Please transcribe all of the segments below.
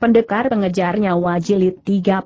Pendekar pengejar nyawa jilid 34.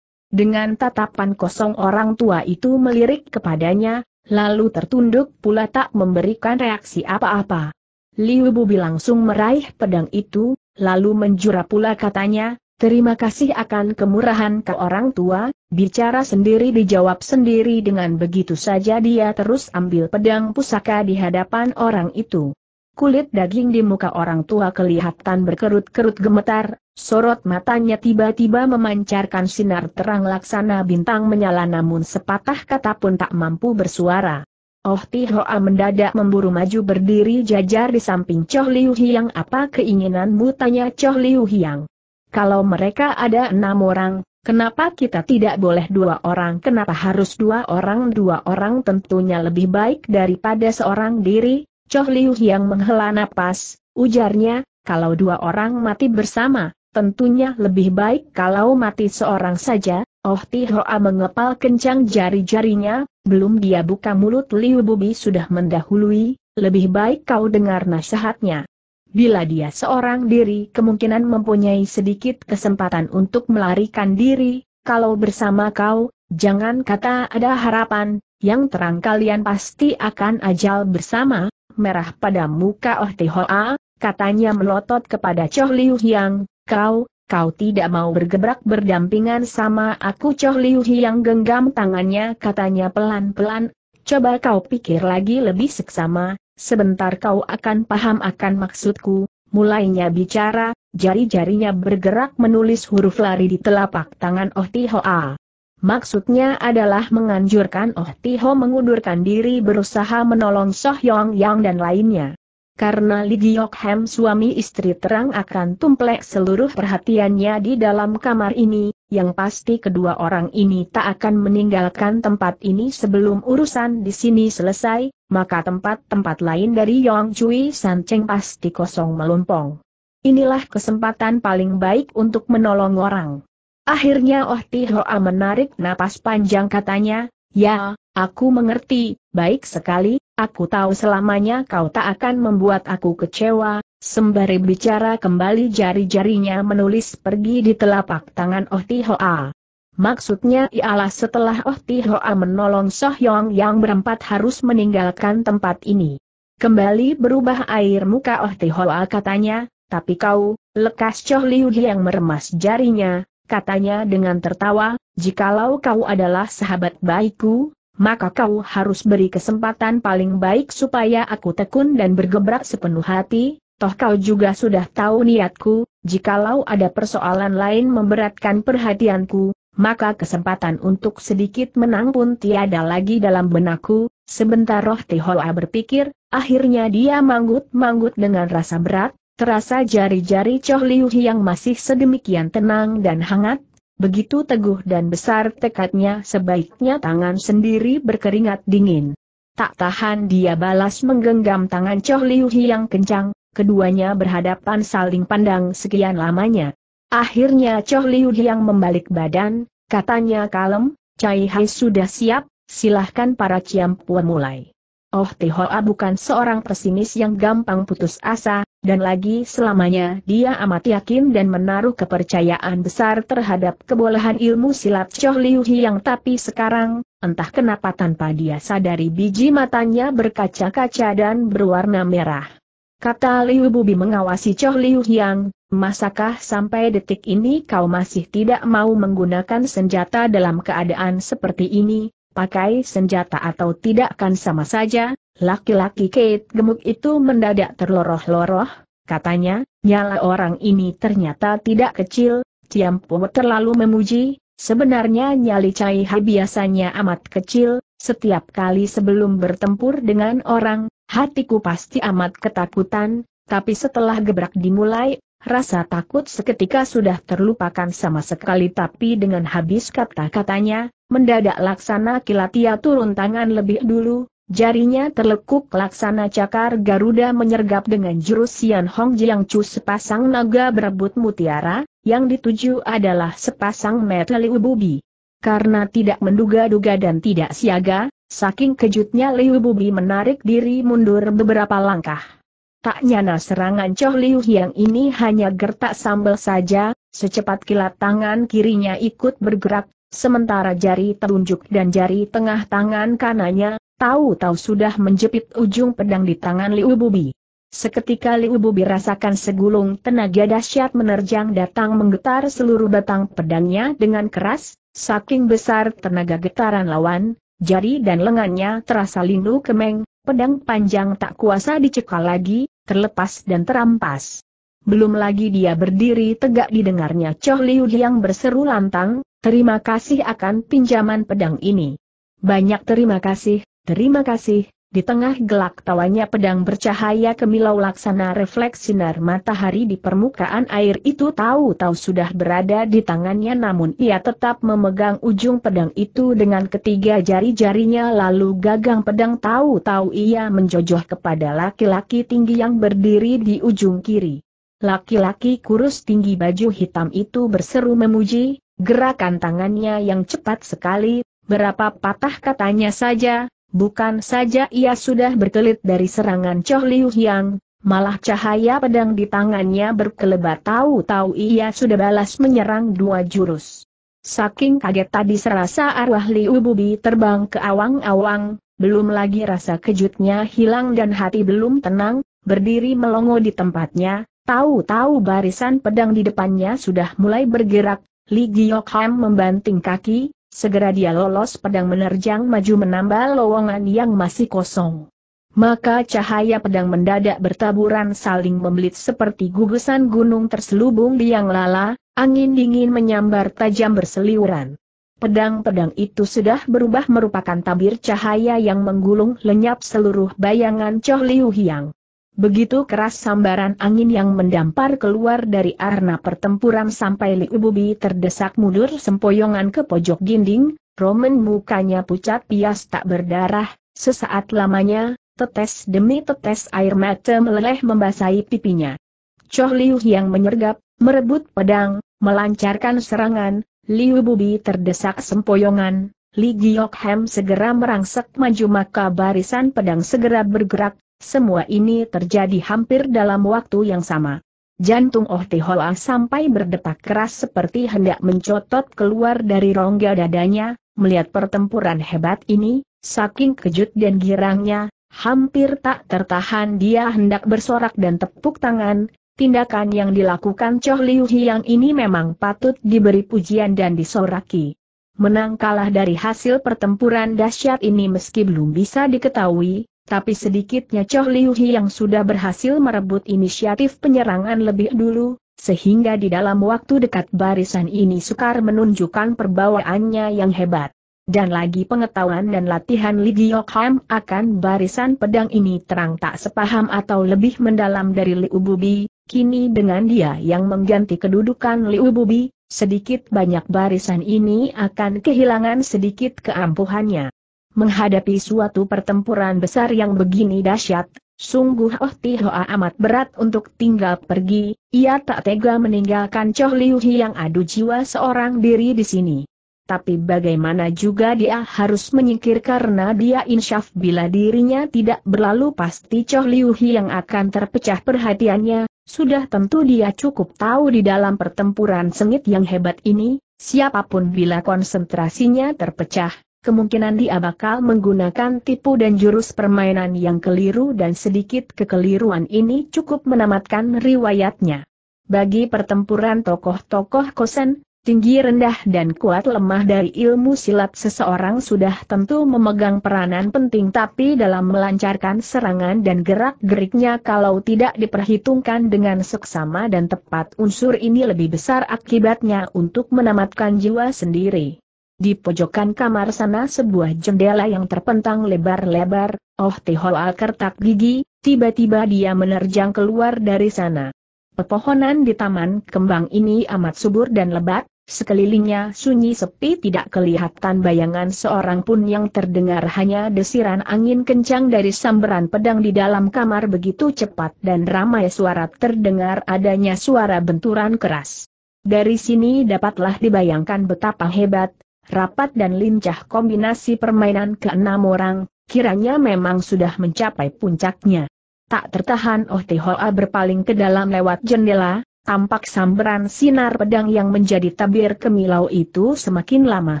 Dengan tatapan kosong orang tua itu melirik kepadanya, lalu tertunduk pula tak memberikan reaksi apa-apa. Liu Bubi langsung meraih pedang itu, lalu menjura pula katanya, terima kasih akan kemurahan ke orang tua, bicara sendiri dijawab sendiri dengan begitu saja dia terus ambil pedang pusaka di hadapan orang itu. Kulit daging di muka orang tua kelihatan berkerut-kerut gemetar, Sorot matanya tiba-tiba memancarkan sinar terang laksana bintang menyala namun sepatah kata pun tak mampu bersuara. Oh Tihoa mendadak memburu maju berdiri jajar di samping Choh Liu Hiang apa keinginanmu tanya Choh Liu Hiang. Kalau mereka ada enam orang, kenapa kita tidak boleh dua orang kenapa harus dua orang dua orang tentunya lebih baik daripada seorang diri, Choh Liu Hiang menghela napas, ujarnya, kalau dua orang mati bersama, tentunya lebih baik kalau mati seorang saja, Oh Tihoa mengepal kencang jari-jarinya, belum dia buka mulut Liu Bubi sudah mendahului, lebih baik kau dengar nasihatnya. Bila dia seorang diri kemungkinan mempunyai sedikit kesempatan untuk melarikan diri, kalau bersama kau, jangan kata ada harapan, yang terang kalian pasti akan ajal bersama, merah pada muka Oh Tihoa, katanya melotot kepada Choh Liu Yang, Kau, kau tidak mau bergebrak berdampingan sama aku Choh Liu yang genggam tangannya katanya pelan-pelan, coba kau pikir lagi lebih seksama, sebentar kau akan paham akan maksudku, mulainya bicara, jari-jarinya bergerak menulis huruf lari di telapak tangan Oh Tihoa. Maksudnya adalah menganjurkan Oh Tiho mengundurkan diri berusaha menolong Soh Yong Yang dan lainnya karena Li Giok suami istri terang akan tumplek seluruh perhatiannya di dalam kamar ini, yang pasti kedua orang ini tak akan meninggalkan tempat ini sebelum urusan di sini selesai, maka tempat-tempat lain dari Yong Cui San Cheng pasti kosong melompong. Inilah kesempatan paling baik untuk menolong orang. Akhirnya Oh Ti Hoa menarik napas panjang katanya, Ya, aku mengerti, Baik sekali, aku tahu selamanya kau tak akan membuat aku kecewa, sembari bicara kembali jari-jarinya menulis pergi di telapak tangan Oh Tihoa. Maksudnya ialah setelah Oh Tihoa menolong Sohyong yang berempat harus meninggalkan tempat ini. Kembali berubah air muka Oh Tihoa katanya, tapi kau, lekas Choh Liu yang meremas jarinya, katanya dengan tertawa, jikalau kau adalah sahabat baikku, maka kau harus beri kesempatan paling baik supaya aku tekun dan bergebrak sepenuh hati, toh kau juga sudah tahu niatku, jikalau ada persoalan lain memberatkan perhatianku, maka kesempatan untuk sedikit menang pun tiada lagi dalam benakku, sebentar roh Tihola berpikir, akhirnya dia manggut-manggut dengan rasa berat, terasa jari-jari Choh Liu yang masih sedemikian tenang dan hangat, Begitu teguh dan besar tekadnya sebaiknya tangan sendiri berkeringat dingin. Tak tahan dia balas menggenggam tangan Choh Liu yang kencang, keduanya berhadapan saling pandang sekian lamanya. Akhirnya Choh Liu yang membalik badan, katanya kalem, Cai Hai sudah siap, silahkan para ciampu mulai. Oh Tihoa ah, bukan seorang pesimis yang gampang putus asa, dan lagi selamanya dia amat yakin dan menaruh kepercayaan besar terhadap kebolehan ilmu silat Choh Liu Hiang tapi sekarang, entah kenapa tanpa dia sadari biji matanya berkaca-kaca dan berwarna merah. Kata Liu Bubi mengawasi Choh Liu Hiang, masakah sampai detik ini kau masih tidak mau menggunakan senjata dalam keadaan seperti ini, pakai senjata atau tidak kan sama saja, laki-laki Kate gemuk itu mendadak terloroh-loroh, katanya, nyala orang ini ternyata tidak kecil, Tiampu terlalu memuji, sebenarnya nyali Cai Hai biasanya amat kecil, setiap kali sebelum bertempur dengan orang, hatiku pasti amat ketakutan, tapi setelah gebrak dimulai, Rasa takut seketika sudah terlupakan sama sekali tapi dengan habis kata-katanya, mendadak laksana kilatia turun tangan lebih dulu, jarinya terlekuk laksana cakar Garuda menyergap dengan jurus Sian Hong Jiang Chu sepasang naga berebut mutiara, yang dituju adalah sepasang metali ububi. Karena tidak menduga-duga dan tidak siaga, saking kejutnya Liu Bubi menarik diri mundur beberapa langkah. Tak nyana serangan Choh Liu yang ini hanya gertak sambal saja, secepat kilat tangan kirinya ikut bergerak, sementara jari telunjuk dan jari tengah tangan kanannya, tahu-tahu sudah menjepit ujung pedang di tangan Liu Bubi. Seketika Liu Bubi rasakan segulung tenaga dahsyat menerjang datang menggetar seluruh batang pedangnya dengan keras, saking besar tenaga getaran lawan, jari dan lengannya terasa lindu kemeng, pedang panjang tak kuasa dicekal lagi, terlepas dan terampas. Belum lagi dia berdiri tegak didengarnya Choh Liu yang berseru lantang, terima kasih akan pinjaman pedang ini. Banyak terima kasih, terima kasih, di tengah gelak tawanya pedang bercahaya kemilau laksana refleks sinar matahari di permukaan air itu tahu-tahu sudah berada di tangannya namun ia tetap memegang ujung pedang itu dengan ketiga jari-jarinya lalu gagang pedang tahu-tahu ia menjojoh kepada laki-laki tinggi yang berdiri di ujung kiri. Laki-laki kurus tinggi baju hitam itu berseru memuji, gerakan tangannya yang cepat sekali, berapa patah katanya saja, Bukan saja ia sudah berkelit dari serangan Choh Liu Yang, malah cahaya pedang di tangannya berkelebat tahu-tahu ia sudah balas menyerang dua jurus. Saking kaget tadi serasa arwah Liu Bubi terbang ke awang-awang, belum lagi rasa kejutnya hilang dan hati belum tenang, berdiri melongo di tempatnya, tahu-tahu barisan pedang di depannya sudah mulai bergerak, Li Giok Ham membanting kaki, Segera dia lolos pedang menerjang maju menambah lowongan yang masih kosong. Maka cahaya pedang mendadak bertaburan saling membelit seperti gugusan gunung terselubung di yang lala, angin dingin menyambar tajam berseliuran. Pedang-pedang itu sudah berubah merupakan tabir cahaya yang menggulung lenyap seluruh bayangan Choh Liu Hiang. Begitu keras sambaran angin yang mendampar keluar dari arena pertempuran sampai Liu Bubi terdesak mundur sempoyongan ke pojok dinding, Roman mukanya pucat pias tak berdarah, sesaat lamanya, tetes demi tetes air mata meleleh membasahi pipinya. Choh Liu yang menyergap, merebut pedang, melancarkan serangan, Liu Bubi terdesak sempoyongan, Li Giok Hem segera merangsek maju maka barisan pedang segera bergerak, semua ini terjadi hampir dalam waktu yang sama. Jantung Oh Tihoa sampai berdetak keras seperti hendak mencotot keluar dari rongga dadanya, melihat pertempuran hebat ini, saking kejut dan girangnya, hampir tak tertahan dia hendak bersorak dan tepuk tangan, tindakan yang dilakukan Choh Liu Hiang ini memang patut diberi pujian dan disoraki. Menang kalah dari hasil pertempuran dahsyat ini meski belum bisa diketahui, tapi sedikitnya Choh Liu Hi yang sudah berhasil merebut inisiatif penyerangan lebih dulu, sehingga di dalam waktu dekat barisan ini sukar menunjukkan perbawaannya yang hebat. Dan lagi pengetahuan dan latihan Li Giokham akan barisan pedang ini terang tak sepaham atau lebih mendalam dari Liu Bubi, kini dengan dia yang mengganti kedudukan Liu Bubi, sedikit banyak barisan ini akan kehilangan sedikit keampuhannya. Menghadapi suatu pertempuran besar yang begini dahsyat, sungguh Oh Tihoa amat berat untuk tinggal pergi, ia tak tega meninggalkan Choh Liu yang adu jiwa seorang diri di sini. Tapi bagaimana juga dia harus menyingkir karena dia insyaf bila dirinya tidak berlalu pasti Choh Liu yang akan terpecah perhatiannya, sudah tentu dia cukup tahu di dalam pertempuran sengit yang hebat ini, siapapun bila konsentrasinya terpecah, kemungkinan dia bakal menggunakan tipu dan jurus permainan yang keliru dan sedikit kekeliruan ini cukup menamatkan riwayatnya. Bagi pertempuran tokoh-tokoh kosen, tinggi rendah dan kuat lemah dari ilmu silat seseorang sudah tentu memegang peranan penting tapi dalam melancarkan serangan dan gerak-geriknya kalau tidak diperhitungkan dengan seksama dan tepat unsur ini lebih besar akibatnya untuk menamatkan jiwa sendiri. Di pojokan kamar sana sebuah jendela yang terpentang lebar-lebar, oh al kertak gigi, tiba-tiba dia menerjang keluar dari sana. Pepohonan di taman kembang ini amat subur dan lebat, sekelilingnya sunyi sepi tidak kelihatan bayangan seorang pun yang terdengar hanya desiran angin kencang dari samberan pedang di dalam kamar begitu cepat dan ramai suara terdengar adanya suara benturan keras. Dari sini dapatlah dibayangkan betapa hebat, Rapat dan lincah kombinasi permainan keenam orang, kiranya memang sudah mencapai puncaknya. Tak tertahan Oh Hoa berpaling ke dalam lewat jendela, tampak samberan sinar pedang yang menjadi tabir kemilau itu semakin lama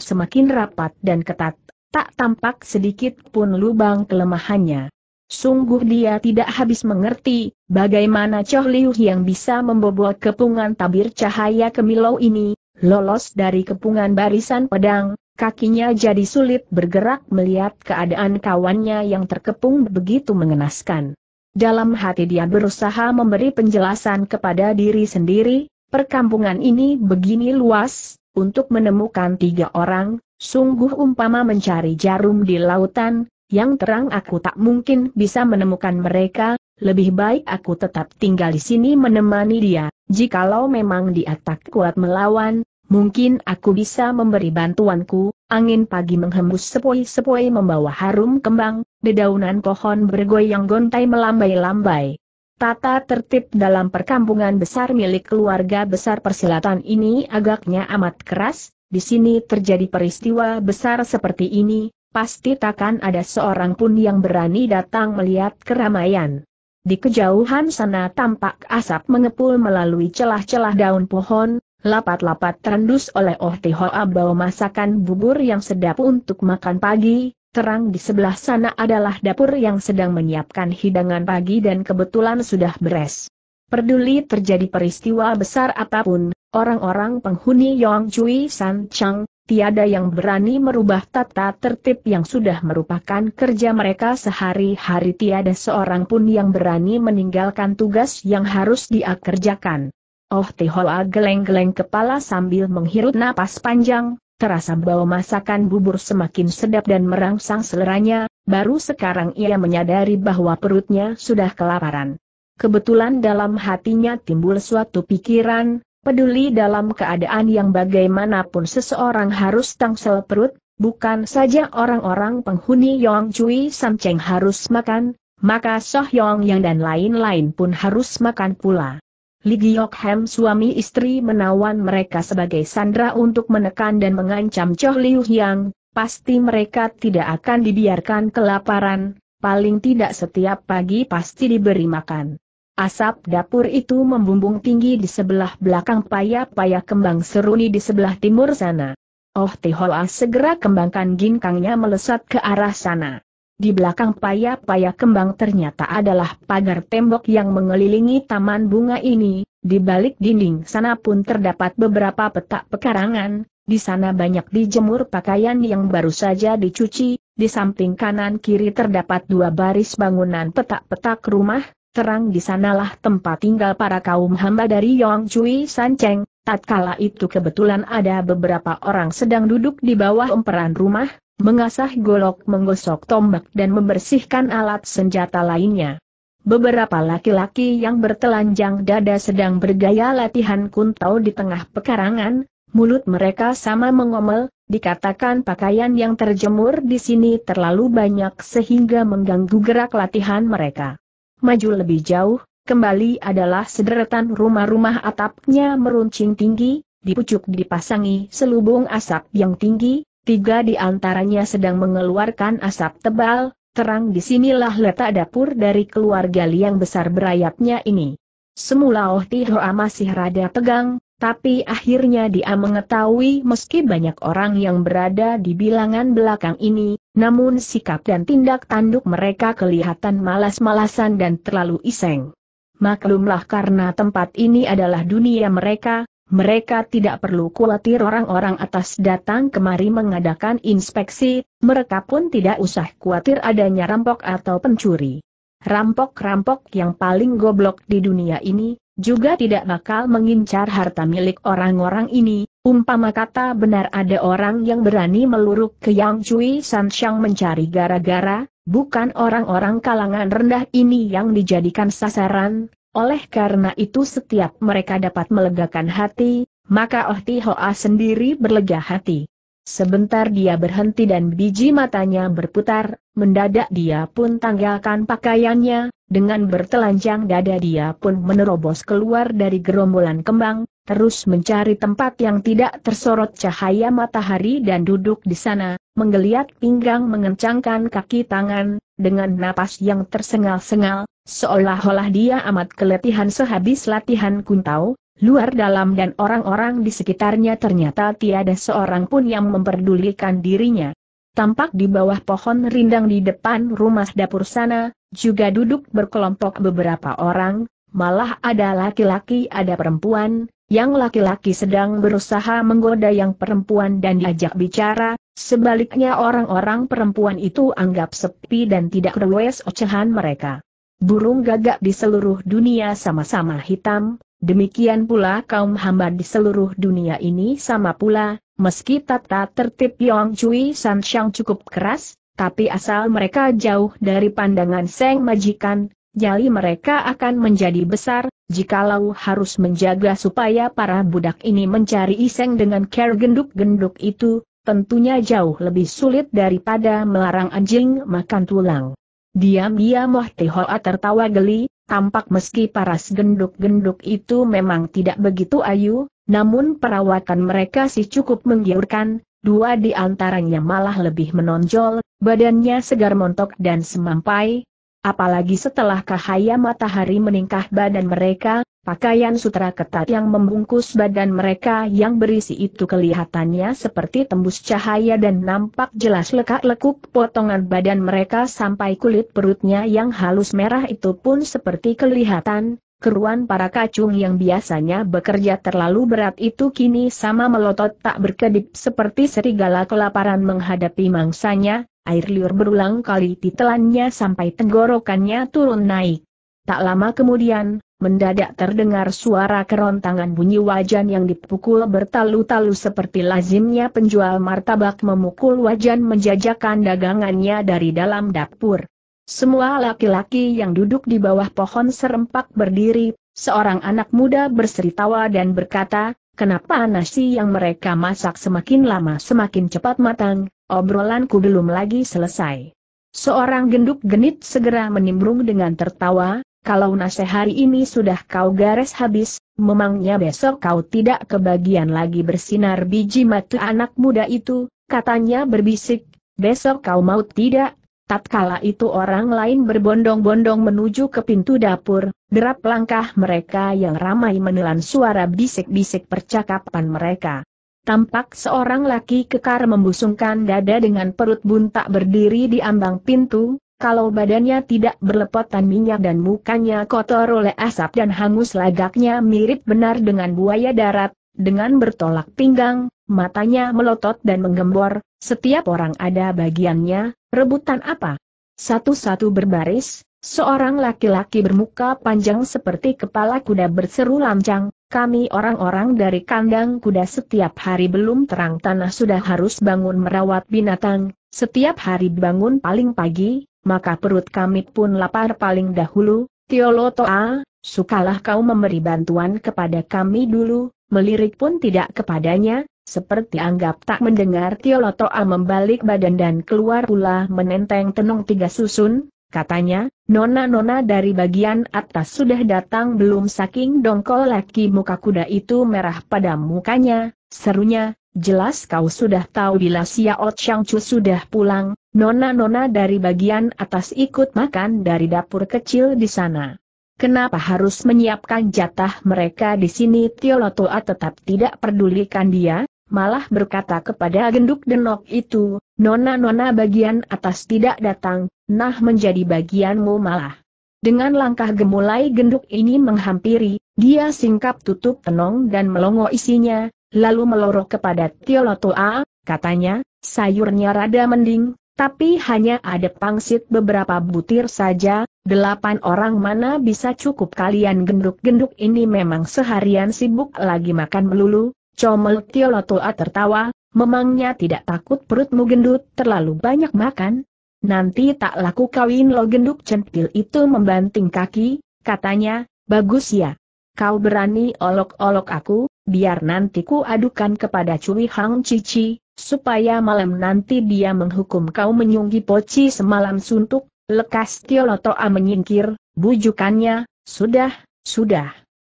semakin rapat dan ketat, tak tampak sedikit pun lubang kelemahannya. Sungguh dia tidak habis mengerti, bagaimana Choh Liu yang bisa membobol kepungan tabir cahaya kemilau ini, Lolos dari kepungan barisan pedang, kakinya jadi sulit bergerak melihat keadaan kawannya yang terkepung begitu mengenaskan. Dalam hati dia berusaha memberi penjelasan kepada diri sendiri, perkampungan ini begini luas, untuk menemukan tiga orang, sungguh umpama mencari jarum di lautan, yang terang aku tak mungkin bisa menemukan mereka, lebih baik aku tetap tinggal di sini menemani dia, jikalau memang dia tak kuat melawan, mungkin aku bisa memberi bantuanku. Angin pagi menghembus sepoi-sepoi membawa harum kembang, dedaunan pohon bergoyang gontai melambai-lambai. Tata tertib dalam perkampungan besar milik keluarga besar persilatan ini agaknya amat keras, di sini terjadi peristiwa besar seperti ini, pasti takkan ada seorang pun yang berani datang melihat keramaian. Di kejauhan sana tampak asap mengepul melalui celah-celah daun pohon, lapat-lapat terendus oleh Oh Tihoa bawa masakan bubur yang sedap untuk makan pagi, terang di sebelah sana adalah dapur yang sedang menyiapkan hidangan pagi dan kebetulan sudah beres. Perduli terjadi peristiwa besar apapun, orang-orang penghuni Yong Cui San Chang, tiada yang berani merubah tata tertib yang sudah merupakan kerja mereka sehari-hari tiada seorang pun yang berani meninggalkan tugas yang harus dia kerjakan. Oh Tehoa geleng-geleng kepala sambil menghirup napas panjang, terasa bau masakan bubur semakin sedap dan merangsang seleranya, baru sekarang ia menyadari bahwa perutnya sudah kelaparan. Kebetulan dalam hatinya timbul suatu pikiran, Peduli dalam keadaan yang bagaimanapun seseorang harus tangsel perut, bukan saja orang-orang penghuni Yong Cui Samceng harus makan, maka Soh Yong Yang dan lain-lain pun harus makan pula. Li Giok Hem suami istri menawan mereka sebagai sandra untuk menekan dan mengancam Choh Liu Yang, pasti mereka tidak akan dibiarkan kelaparan, paling tidak setiap pagi pasti diberi makan. Asap dapur itu membumbung tinggi di sebelah belakang paya-paya kembang seruni di sebelah timur sana. Oh Tihoa segera kembangkan ginkangnya melesat ke arah sana. Di belakang paya-paya kembang ternyata adalah pagar tembok yang mengelilingi taman bunga ini, di balik dinding sana pun terdapat beberapa petak pekarangan, di sana banyak dijemur pakaian yang baru saja dicuci, di samping kanan kiri terdapat dua baris bangunan petak-petak rumah, terang di sanalah tempat tinggal para kaum hamba dari Yong Cui San Cheng, tatkala itu kebetulan ada beberapa orang sedang duduk di bawah emperan rumah, mengasah golok menggosok tombak dan membersihkan alat senjata lainnya. Beberapa laki-laki yang bertelanjang dada sedang bergaya latihan kuntau di tengah pekarangan, mulut mereka sama mengomel, Dikatakan pakaian yang terjemur di sini terlalu banyak sehingga mengganggu gerak latihan mereka maju lebih jauh, kembali adalah sederetan rumah-rumah atapnya meruncing tinggi, di pucuk dipasangi selubung asap yang tinggi, tiga di antaranya sedang mengeluarkan asap tebal, terang disinilah letak dapur dari keluarga liang besar berayapnya ini. Semula Oh Tihoa masih rada tegang, tapi akhirnya dia mengetahui meski banyak orang yang berada di bilangan belakang ini, namun sikap dan tindak tanduk mereka kelihatan malas-malasan dan terlalu iseng. Maklumlah karena tempat ini adalah dunia mereka, mereka tidak perlu khawatir orang-orang atas datang kemari mengadakan inspeksi, mereka pun tidak usah khawatir adanya rampok atau pencuri. Rampok-rampok yang paling goblok di dunia ini, juga tidak bakal mengincar harta milik orang-orang ini, Umpama kata benar ada orang yang berani meluruk ke Yang Cui San Shang mencari gara-gara, bukan orang-orang kalangan rendah ini yang dijadikan sasaran, oleh karena itu setiap mereka dapat melegakan hati, maka Oh Ti Hoa sendiri berlega hati. Sebentar dia berhenti dan biji matanya berputar, mendadak dia pun tanggalkan pakaiannya, dengan bertelanjang dada dia pun menerobos keluar dari gerombolan kembang, terus mencari tempat yang tidak tersorot cahaya matahari dan duduk di sana, menggeliat pinggang mengencangkan kaki tangan, dengan napas yang tersengal-sengal, seolah-olah dia amat keletihan sehabis latihan kuntau, luar dalam dan orang-orang di sekitarnya ternyata tiada seorang pun yang memperdulikan dirinya. Tampak di bawah pohon rindang di depan rumah dapur sana, juga duduk berkelompok beberapa orang, malah ada laki-laki ada perempuan, yang laki-laki sedang berusaha menggoda yang perempuan dan diajak bicara, sebaliknya orang-orang perempuan itu anggap sepi dan tidak rewes ocehan mereka. Burung gagak di seluruh dunia sama-sama hitam, demikian pula kaum hamba di seluruh dunia ini sama pula, meski tata tertib Yong Cui San Shang cukup keras, tapi asal mereka jauh dari pandangan Seng Majikan, jali mereka akan menjadi besar, jikalau harus menjaga supaya para budak ini mencari iseng dengan care genduk-genduk itu, tentunya jauh lebih sulit daripada melarang anjing makan tulang. Diam-diam Wah Tihoa tertawa geli, tampak meski paras genduk-genduk itu memang tidak begitu ayu, namun perawatan mereka sih cukup menggiurkan, dua di antaranya malah lebih menonjol, badannya segar montok dan semampai, Apalagi setelah cahaya matahari meningkah badan mereka, pakaian sutra ketat yang membungkus badan mereka yang berisi itu kelihatannya seperti tembus cahaya dan nampak jelas lekak-lekuk potongan badan mereka sampai kulit perutnya yang halus merah itu pun seperti kelihatan, keruan para kacung yang biasanya bekerja terlalu berat itu kini sama melotot tak berkedip seperti serigala kelaparan menghadapi mangsanya, air liur berulang kali ditelannya sampai tenggorokannya turun naik. Tak lama kemudian, mendadak terdengar suara kerontangan bunyi wajan yang dipukul bertalu-talu seperti lazimnya penjual martabak memukul wajan menjajakan dagangannya dari dalam dapur. Semua laki-laki yang duduk di bawah pohon serempak berdiri, seorang anak muda berseri tawa dan berkata, Kenapa nasi yang mereka masak semakin lama semakin cepat matang, Obrolanku belum lagi selesai. Seorang genduk genit segera menimbrung dengan tertawa, kalau nase hari ini sudah kau garis habis, memangnya besok kau tidak kebagian lagi bersinar biji mata anak muda itu, katanya berbisik, besok kau mau tidak? Tatkala itu orang lain berbondong-bondong menuju ke pintu dapur, derap langkah mereka yang ramai menelan suara bisik-bisik percakapan mereka. Tampak seorang laki kekar membusungkan dada dengan perut buntak berdiri di ambang pintu, kalau badannya tidak berlepotan minyak dan mukanya kotor oleh asap dan hangus lagaknya mirip benar dengan buaya darat, dengan bertolak pinggang, matanya melotot dan menggembor, setiap orang ada bagiannya, rebutan apa? Satu-satu berbaris, seorang laki-laki bermuka panjang seperti kepala kuda berseru lancang, kami orang-orang dari kandang kuda setiap hari belum terang tanah sudah harus bangun merawat binatang, setiap hari bangun paling pagi, maka perut kami pun lapar paling dahulu, Tiolotoa, sukalah kau memberi bantuan kepada kami dulu, melirik pun tidak kepadanya, seperti anggap tak mendengar Tiolotoa membalik badan dan keluar pula menenteng tenung tiga susun, Katanya, nona-nona dari bagian atas sudah datang belum saking dongkol laki muka kuda itu merah pada mukanya, serunya, jelas kau sudah tahu bila siot Changcu sudah pulang, nona-nona dari bagian atas ikut makan dari dapur kecil di sana. Kenapa harus menyiapkan jatah mereka di sini Tio Lotoa tetap tidak pedulikan dia, malah berkata kepada genduk denok itu, Nona-nona bagian atas tidak datang, nah menjadi bagianmu malah. Dengan langkah gemulai genduk ini menghampiri, dia singkap tutup tenong dan melongo isinya, lalu melorok kepada Tiolotoa, katanya, sayurnya rada mending, tapi hanya ada pangsit beberapa butir saja, delapan orang mana bisa cukup kalian genduk-genduk ini memang seharian sibuk lagi makan melulu, Comel Tiolotoa tertawa, memangnya tidak takut perutmu gendut terlalu banyak makan? Nanti tak laku kawin lo genduk centil itu membanting kaki, katanya, bagus ya. Kau berani olok-olok aku, biar nanti ku adukan kepada Cui Hang Cici, supaya malam nanti dia menghukum kau menyunggi poci semalam suntuk, lekas Tiolotoa menyingkir, bujukannya, sudah, sudah.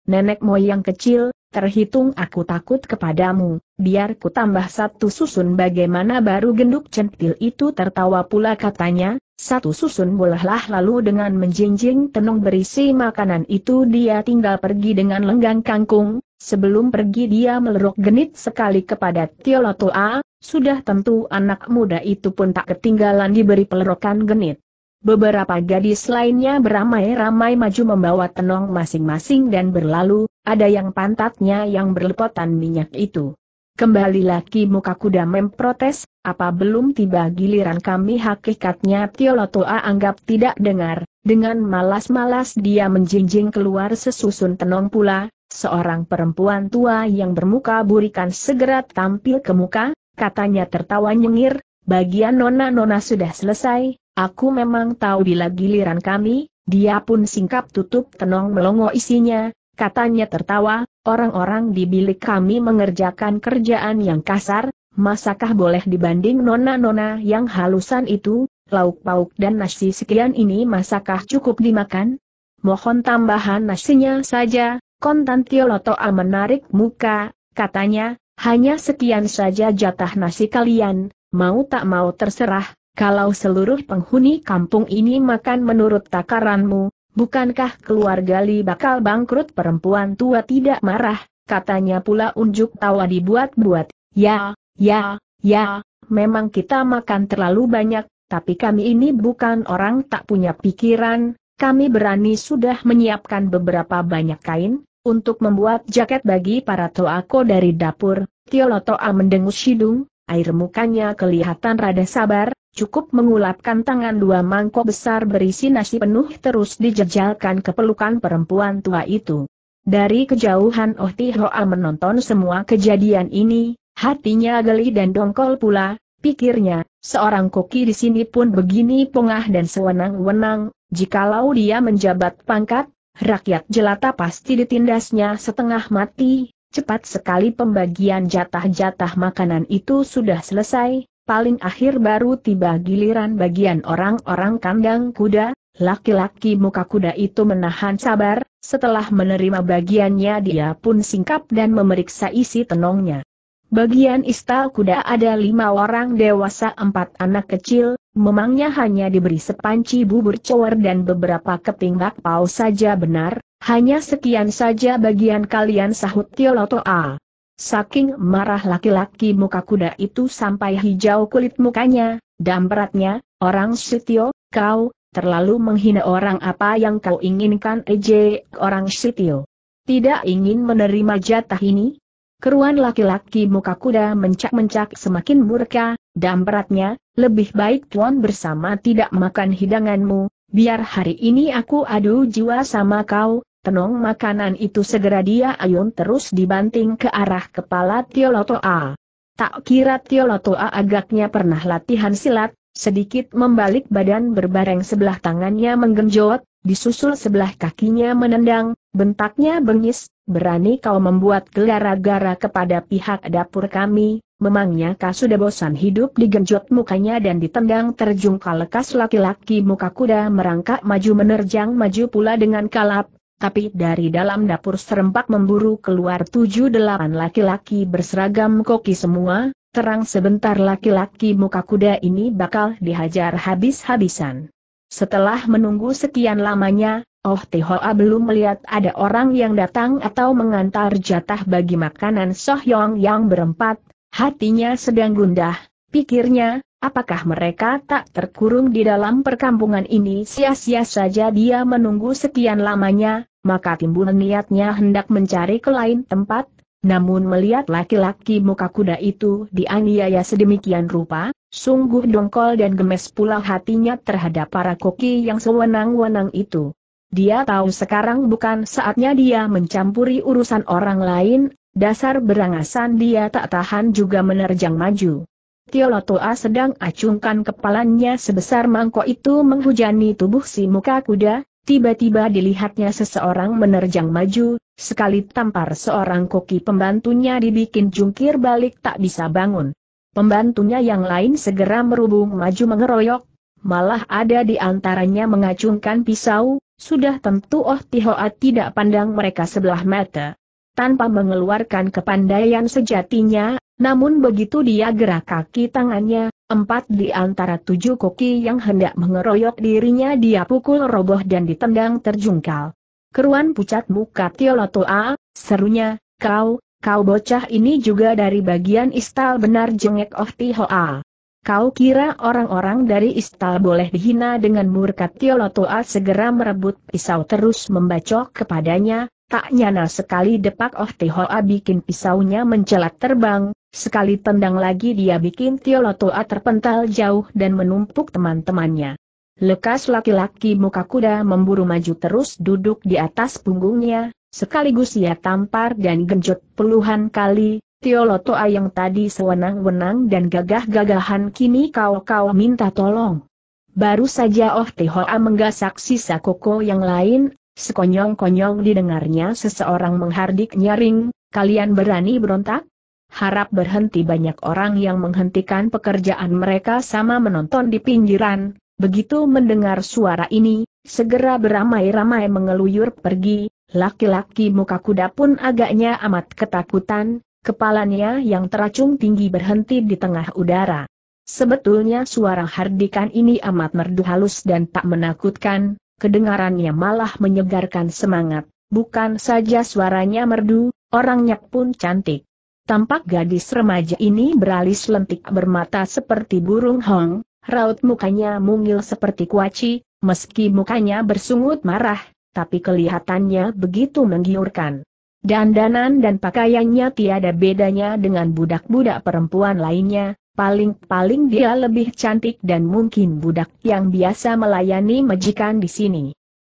Nenek moyang kecil, terhitung aku takut kepadamu, biar ku tambah satu susun bagaimana baru genduk centil itu tertawa pula katanya, satu susun bolehlah lalu dengan menjinjing tenung berisi makanan itu dia tinggal pergi dengan lenggang kangkung, sebelum pergi dia melerok genit sekali kepada Tiolotoa, sudah tentu anak muda itu pun tak ketinggalan diberi pelerokan genit. Beberapa gadis lainnya beramai-ramai maju membawa tenong masing-masing dan berlalu, ada yang pantatnya yang berlepotan minyak itu. Kembali laki muka kuda memprotes, apa belum tiba giliran kami hakikatnya Tiolotoa anggap tidak dengar, dengan malas-malas dia menjinjing keluar sesusun tenong pula, seorang perempuan tua yang bermuka burikan segera tampil ke muka, katanya tertawa nyengir, bagian nona-nona sudah selesai, Aku memang tahu bila giliran kami, dia pun singkap tutup tenong melongo isinya, katanya tertawa, orang-orang di bilik kami mengerjakan kerjaan yang kasar, masakah boleh dibanding nona-nona yang halusan itu, lauk pauk dan nasi sekian ini masakah cukup dimakan? Mohon tambahan nasinya saja, tioloto Lotoa menarik muka, katanya, hanya sekian saja jatah nasi kalian, mau tak mau terserah, kalau seluruh penghuni kampung ini makan menurut takaranmu, bukankah keluarga Li bakal bangkrut perempuan tua tidak marah, katanya pula unjuk tawa dibuat-buat, ya, ya, ya, memang kita makan terlalu banyak, tapi kami ini bukan orang tak punya pikiran, kami berani sudah menyiapkan beberapa banyak kain, untuk membuat jaket bagi para toako dari dapur, Tio Lotoa mendengus hidung, air mukanya kelihatan rada sabar, Cukup mengulapkan tangan dua mangkok besar berisi nasi penuh terus dijejalkan ke pelukan perempuan tua itu. Dari kejauhan Oh Tihoa menonton semua kejadian ini, hatinya geli dan dongkol pula, pikirnya, seorang koki di sini pun begini pongah dan sewenang-wenang, jikalau dia menjabat pangkat, rakyat jelata pasti ditindasnya setengah mati, Cepat sekali pembagian jatah-jatah makanan itu sudah selesai, paling akhir baru tiba giliran bagian orang-orang kandang kuda, laki-laki muka kuda itu menahan sabar, setelah menerima bagiannya dia pun singkap dan memeriksa isi tenongnya. Bagian istal kuda ada lima orang dewasa empat anak kecil, memangnya hanya diberi sepanci bubur cowar dan beberapa keping bakpao saja benar, hanya sekian saja bagian kalian sahut Tio A. Saking marah laki-laki muka kuda itu sampai hijau kulit mukanya, dan beratnya, orang sitio, kau, terlalu menghina orang apa yang kau inginkan ejek orang sitio. Tidak ingin menerima jatah ini? Keruan laki-laki muka kuda mencak-mencak semakin murka, dan beratnya, lebih baik tuan bersama tidak makan hidanganmu, biar hari ini aku adu jiwa sama kau, tenung makanan itu segera dia ayun terus dibanting ke arah kepala Tiolotoa. Tak kira Tiolotoa agaknya pernah latihan silat, sedikit membalik badan berbareng sebelah tangannya menggenjot, disusul sebelah kakinya menendang, bentaknya bengis, berani kau membuat gelara-gara kepada pihak dapur kami, memangnya kau sudah bosan hidup digenjot mukanya dan ditendang terjungkal lekas laki-laki muka kuda merangkak maju menerjang maju pula dengan kalap, tapi dari dalam dapur serempak memburu keluar tujuh delapan laki-laki berseragam koki semua, terang sebentar laki-laki muka kuda ini bakal dihajar habis-habisan. Setelah menunggu sekian lamanya, Oh Tihoa belum melihat ada orang yang datang atau mengantar jatah bagi makanan Sohyong yang berempat, hatinya sedang gundah, pikirnya, Apakah mereka tak terkurung di dalam perkampungan ini sia-sia saja dia menunggu sekian lamanya, maka timbul niatnya hendak mencari ke lain tempat, namun melihat laki-laki muka kuda itu dianiaya sedemikian rupa, sungguh dongkol dan gemes pula hatinya terhadap para koki yang sewenang-wenang itu. Dia tahu sekarang bukan saatnya dia mencampuri urusan orang lain, dasar berangasan dia tak tahan juga menerjang maju. Tiolotoa sedang acungkan kepalanya sebesar mangkok itu menghujani tubuh si muka kuda, tiba-tiba dilihatnya seseorang menerjang maju, sekali tampar seorang koki pembantunya dibikin jungkir balik tak bisa bangun. Pembantunya yang lain segera merubung maju mengeroyok, malah ada di antaranya mengacungkan pisau, sudah tentu Oh Tihoa tidak pandang mereka sebelah mata tanpa mengeluarkan kepandaian sejatinya, namun begitu dia gerak kaki tangannya, empat di antara tujuh koki yang hendak mengeroyok dirinya dia pukul roboh dan ditendang terjungkal. Keruan pucat muka Tiolotoa, serunya, kau, kau bocah ini juga dari bagian istal benar jengek oh tihoa. Kau kira orang-orang dari istal boleh dihina dengan murka Tiolotoa segera merebut pisau terus membacok kepadanya, Tak nyana sekali depak Oh Hoa bikin pisaunya mencelat terbang, sekali tendang lagi dia bikin Tiolotoa terpental jauh dan menumpuk teman-temannya. Lekas laki-laki muka kuda memburu maju terus duduk di atas punggungnya, sekaligus ia tampar dan genjot puluhan kali, Tiolotoa yang tadi sewenang-wenang dan gagah-gagahan kini kau-kau minta tolong. Baru saja Oh Hoa menggasak sisa koko yang lain, Sekonyong-konyong didengarnya seseorang menghardik nyaring, kalian berani berontak? Harap berhenti banyak orang yang menghentikan pekerjaan mereka sama menonton di pinggiran, begitu mendengar suara ini, segera beramai-ramai mengeluyur pergi, laki-laki muka kuda pun agaknya amat ketakutan, kepalanya yang teracung tinggi berhenti di tengah udara. Sebetulnya suara hardikan ini amat merdu halus dan tak menakutkan, kedengarannya malah menyegarkan semangat, bukan saja suaranya merdu, orangnya pun cantik. Tampak gadis remaja ini beralis lentik bermata seperti burung hong, raut mukanya mungil seperti kuaci, meski mukanya bersungut marah, tapi kelihatannya begitu menggiurkan. Dandanan dan pakaiannya tiada bedanya dengan budak-budak perempuan lainnya, Paling-paling dia lebih cantik dan mungkin budak yang biasa melayani majikan di sini.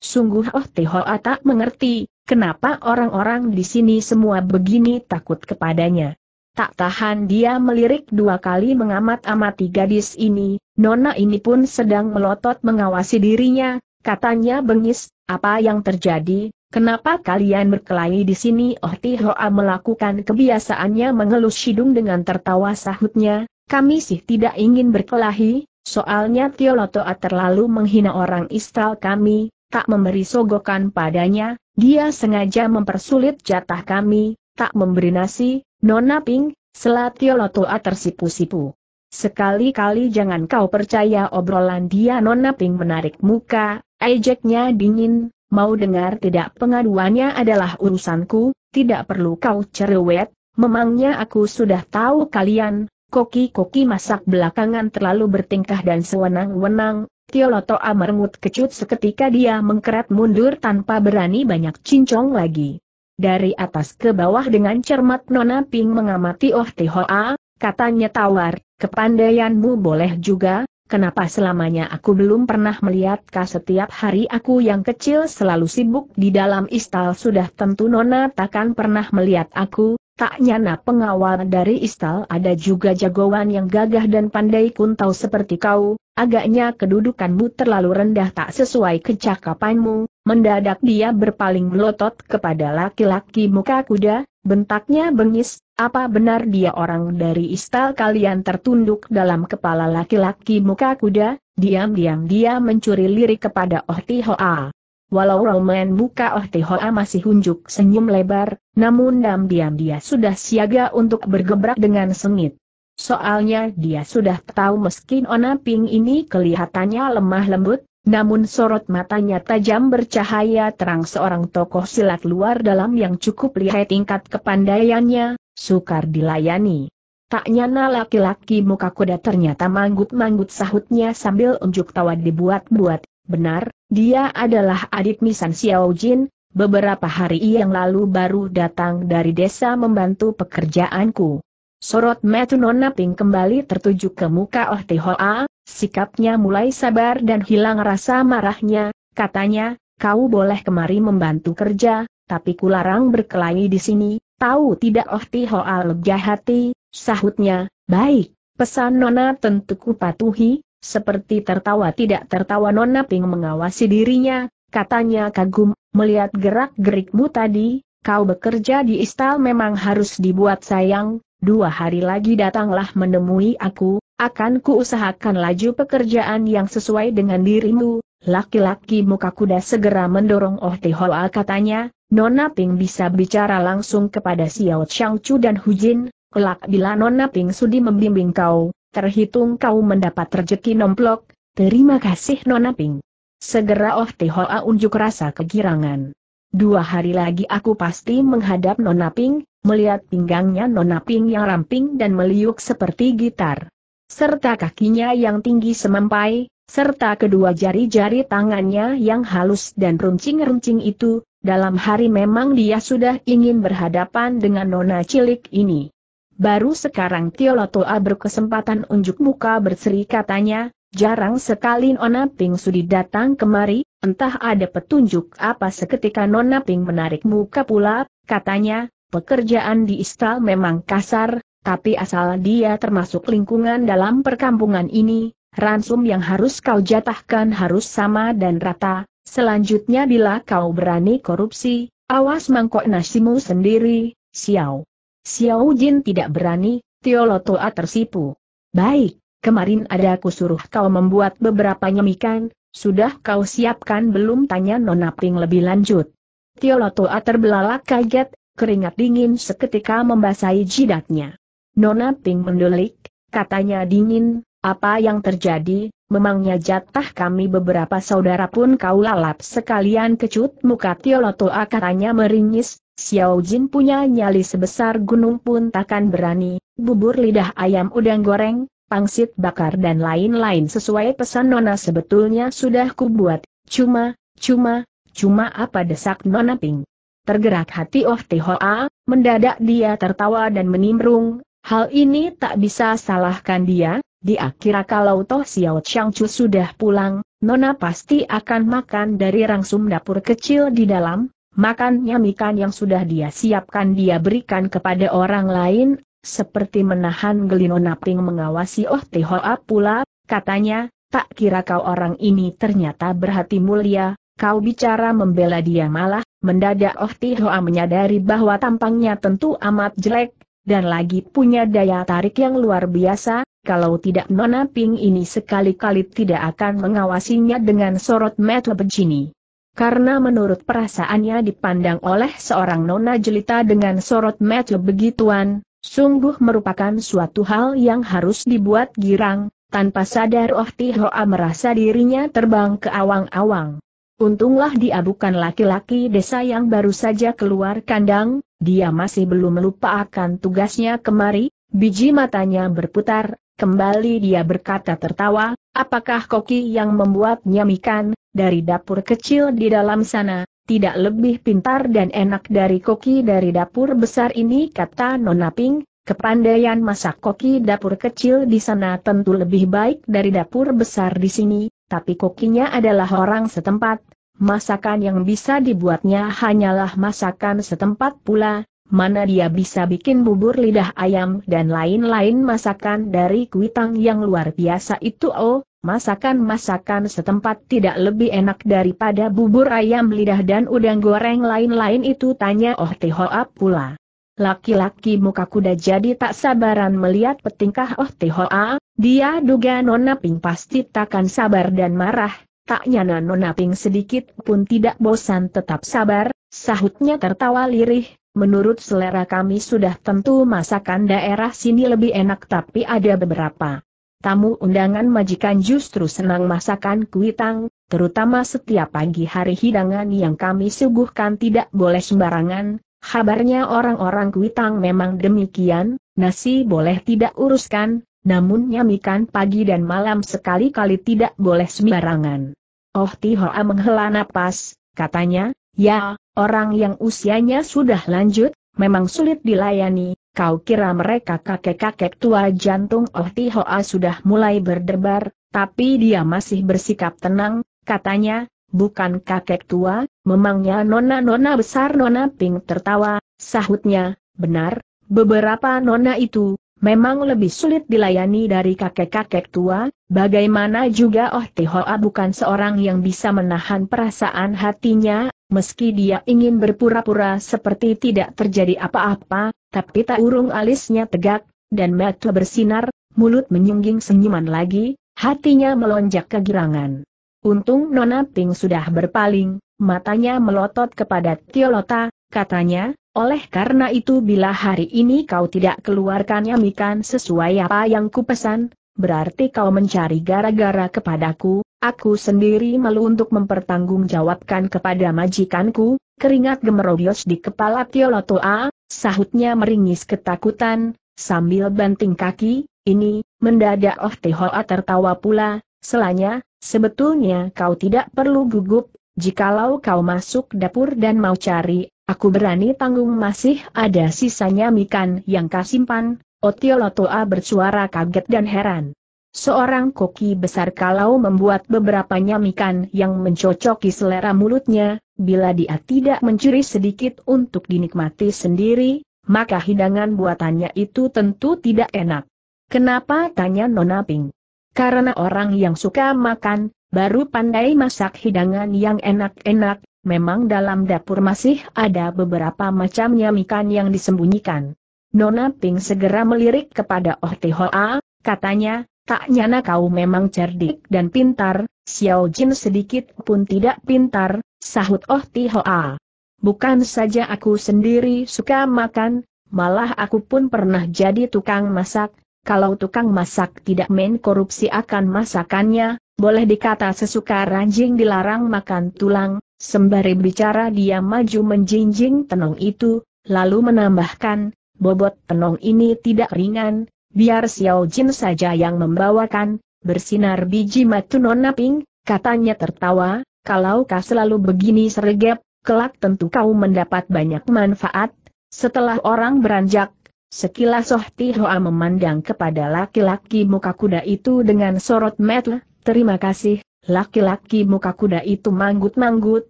Sungguh Oh Tehoa tak mengerti, kenapa orang-orang di sini semua begini takut kepadanya. Tak tahan dia melirik dua kali mengamat-amati gadis ini, nona ini pun sedang melotot mengawasi dirinya, katanya bengis, apa yang terjadi, Kenapa kalian berkelahi di sini? Oh Tihoa melakukan kebiasaannya mengelus hidung dengan tertawa sahutnya, kami sih tidak ingin berkelahi, soalnya Tiolotoa terlalu menghina orang istal kami, tak memberi sogokan padanya, dia sengaja mempersulit jatah kami, tak memberi nasi, Nona Ping, selat Lotoa tersipu-sipu. Sekali-kali jangan kau percaya obrolan dia Nona Ping menarik muka, ejeknya dingin, mau dengar tidak pengaduannya adalah urusanku, tidak perlu kau cerewet, memangnya aku sudah tahu kalian, Koki-koki masak belakangan terlalu bertingkah dan sewenang-wenang, Tioloto merengut kecut seketika dia mengkeret mundur tanpa berani banyak cincong lagi. Dari atas ke bawah dengan cermat Nona Ping mengamati Oh Tihoa, katanya tawar, kepandaianmu boleh juga, Kenapa selamanya aku belum pernah melihat kah setiap hari aku yang kecil selalu sibuk di dalam istal sudah tentu Nona takkan pernah melihat aku, Tak nyana pengawal dari istal ada juga jagoan yang gagah dan pandai kuntau seperti kau, agaknya kedudukanmu terlalu rendah tak sesuai kecakapanmu, mendadak dia berpaling melotot kepada laki-laki muka kuda, bentaknya bengis, apa benar dia orang dari istal kalian tertunduk dalam kepala laki-laki muka kuda, diam-diam dia mencuri lirik kepada Oh Tihoa. Walau Roman buka Oh Hoa masih hunjuk senyum lebar, namun diam-diam dia sudah siaga untuk bergebrak dengan sengit. Soalnya dia sudah tahu meski Ona Ping ini kelihatannya lemah lembut, namun sorot matanya tajam bercahaya terang seorang tokoh silat luar dalam yang cukup lihai tingkat kepandaiannya, sukar dilayani. Tak nyana laki-laki muka kuda ternyata manggut-manggut sahutnya sambil unjuk tawa dibuat-buat, Benar, dia adalah adik Misan Jin. beberapa hari yang lalu baru datang dari desa membantu pekerjaanku. Sorot mata Nona Ping kembali tertuju ke muka Oh Tihoa, sikapnya mulai sabar dan hilang rasa marahnya, katanya, kau boleh kemari membantu kerja, tapi kularang berkelahi di sini, tahu tidak Oh Tihoa lega hati, sahutnya, baik, pesan Nona tentu kupatuhi, seperti tertawa tidak tertawa Nona Ping mengawasi dirinya, katanya kagum, melihat gerak-gerikmu tadi, kau bekerja di istal memang harus dibuat sayang, dua hari lagi datanglah menemui aku, akan kuusahakan laju pekerjaan yang sesuai dengan dirimu, laki-laki muka kuda segera mendorong Oh Hoa katanya, Nona Ping bisa bicara langsung kepada Xiao Chu dan Hu Jin. kelak bila Nona Ping sudi membimbing kau, terhitung kau mendapat rejeki nomplok, terima kasih Nona Ping. Segera Oh Hoa unjuk rasa kegirangan. Dua hari lagi aku pasti menghadap Nona Ping, melihat pinggangnya Nona Ping yang ramping dan meliuk seperti gitar. Serta kakinya yang tinggi semampai, serta kedua jari-jari tangannya yang halus dan runcing-runcing itu, dalam hari memang dia sudah ingin berhadapan dengan Nona Cilik ini. Baru sekarang Tiolotoa berkesempatan unjuk muka berseri katanya, jarang sekali Nona Ping Sudi datang kemari, entah ada petunjuk apa seketika Nona Ping menarik muka pula, katanya, pekerjaan di istal memang kasar, tapi asal dia termasuk lingkungan dalam perkampungan ini, ransum yang harus kau jatahkan harus sama dan rata, selanjutnya bila kau berani korupsi, awas mangkok nasimu sendiri, siau. Xiao Jin tidak berani, Tio Tiolotoa tersipu. Baik, kemarin ada aku suruh kau membuat beberapa nyemikan, sudah kau siapkan belum tanya Nona Ping lebih lanjut. Tio Tiolotoa terbelalak kaget, keringat dingin seketika membasahi jidatnya. Nona Ping mendulik, katanya dingin, apa yang terjadi, memangnya jatah kami beberapa saudara pun kau lalap sekalian kecut muka Tio Tiolotoa katanya meringis, Xiao Jin punya nyali sebesar gunung pun takkan berani, bubur lidah ayam udang goreng, pangsit bakar dan lain-lain sesuai pesan Nona sebetulnya sudah kubuat, cuma, cuma, cuma apa desak Nona Ping. Tergerak hati Oh Hoa, mendadak dia tertawa dan menimbrung, hal ini tak bisa salahkan dia, Di kira kalau Toh Xiao Chang Chu sudah pulang, Nona pasti akan makan dari rangsum dapur kecil di dalam, makannya mikan yang sudah dia siapkan dia berikan kepada orang lain, seperti menahan gelino naping mengawasi Oh Tehoa pula, katanya, tak kira kau orang ini ternyata berhati mulia, kau bicara membela dia malah, mendadak Oh Tihoa menyadari bahwa tampangnya tentu amat jelek, dan lagi punya daya tarik yang luar biasa, kalau tidak Nona Ping ini sekali-kali tidak akan mengawasinya dengan sorot mata begini karena menurut perasaannya dipandang oleh seorang nona jelita dengan sorot mata begituan, sungguh merupakan suatu hal yang harus dibuat girang, tanpa sadar Oh Tihoa merasa dirinya terbang ke awang-awang. Untunglah dia bukan laki-laki desa yang baru saja keluar kandang, dia masih belum lupa akan tugasnya kemari, biji matanya berputar, Kembali dia berkata tertawa, apakah koki yang membuat nyamikan dari dapur kecil di dalam sana, tidak lebih pintar dan enak dari koki dari dapur besar ini kata Nona Ping, kepandaian masak koki dapur kecil di sana tentu lebih baik dari dapur besar di sini, tapi kokinya adalah orang setempat, masakan yang bisa dibuatnya hanyalah masakan setempat pula, mana dia bisa bikin bubur lidah ayam dan lain-lain masakan dari kuitang yang luar biasa itu oh, masakan-masakan setempat tidak lebih enak daripada bubur ayam lidah dan udang goreng lain-lain itu tanya Oh Ap pula. Laki-laki muka kuda jadi tak sabaran melihat petingkah Oh A. dia duga Nona Ping pasti takkan sabar dan marah, tak nyana Nona Ping sedikit pun tidak bosan tetap sabar, sahutnya tertawa lirih, Menurut selera kami sudah tentu masakan daerah sini lebih enak tapi ada beberapa. Tamu undangan majikan justru senang masakan kuitang, terutama setiap pagi hari hidangan yang kami suguhkan tidak boleh sembarangan, Kabarnya orang-orang kuitang memang demikian, nasi boleh tidak uruskan, namun nyamikan pagi dan malam sekali-kali tidak boleh sembarangan. Oh Tihoa menghela napas, katanya, Ya, orang yang usianya sudah lanjut, memang sulit dilayani, kau kira mereka kakek-kakek tua jantung Oh Tihoa sudah mulai berdebar, tapi dia masih bersikap tenang, katanya, bukan kakek tua, memangnya nona-nona besar Nona Pink tertawa, sahutnya, benar, beberapa nona itu, Memang lebih sulit dilayani dari kakek-kakek tua, bagaimana juga Oh Tihoa bukan seorang yang bisa menahan perasaan hatinya, meski dia ingin berpura-pura seperti tidak terjadi apa-apa, tapi tak urung alisnya tegak, dan mata bersinar, mulut menyungging senyuman lagi, hatinya melonjak kegirangan. Untung Nona Ping sudah berpaling, matanya melotot kepada Tiolota, katanya, oleh karena itu bila hari ini kau tidak keluarkan nyamikan sesuai apa yang kupesan, berarti kau mencari gara-gara kepadaku, aku sendiri malu untuk mempertanggungjawabkan kepada majikanku, keringat gemerobios di kepala Lotoa, sahutnya meringis ketakutan, sambil banting kaki, ini, mendadak Oh Hoa tertawa pula, selanya, sebetulnya kau tidak perlu gugup, jikalau kau masuk dapur dan mau cari Aku berani tanggung masih ada sisanya mikan yang kasimpan, Otiolotoa bersuara kaget dan heran. Seorang koki besar kalau membuat beberapa nyamikan yang mencocoki selera mulutnya, bila dia tidak mencuri sedikit untuk dinikmati sendiri, maka hidangan buatannya itu tentu tidak enak. Kenapa tanya Nona Ping? Karena orang yang suka makan, baru pandai masak hidangan yang enak-enak, memang dalam dapur masih ada beberapa macam nyamikan yang disembunyikan. Nona Ping segera melirik kepada Oh Hoa, katanya, tak nyana kau memang cerdik dan pintar, Xiao Jin sedikit pun tidak pintar, sahut Oh Hoa. Bukan saja aku sendiri suka makan, malah aku pun pernah jadi tukang masak, kalau tukang masak tidak main korupsi akan masakannya, boleh dikata sesuka ranjing dilarang makan tulang, Sembari bicara dia maju menjinjing tenong itu, lalu menambahkan, bobot tenong ini tidak ringan, biar Xiao Jin saja yang membawakan, bersinar biji matu nona ping, katanya tertawa, kalau kau selalu begini sergap, kelak tentu kau mendapat banyak manfaat. Setelah orang beranjak, sekilas Soh Tihoa memandang kepada laki-laki muka kuda itu dengan sorot metel, terima kasih, Laki-laki muka kuda itu manggut-manggut,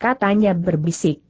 katanya berbisik.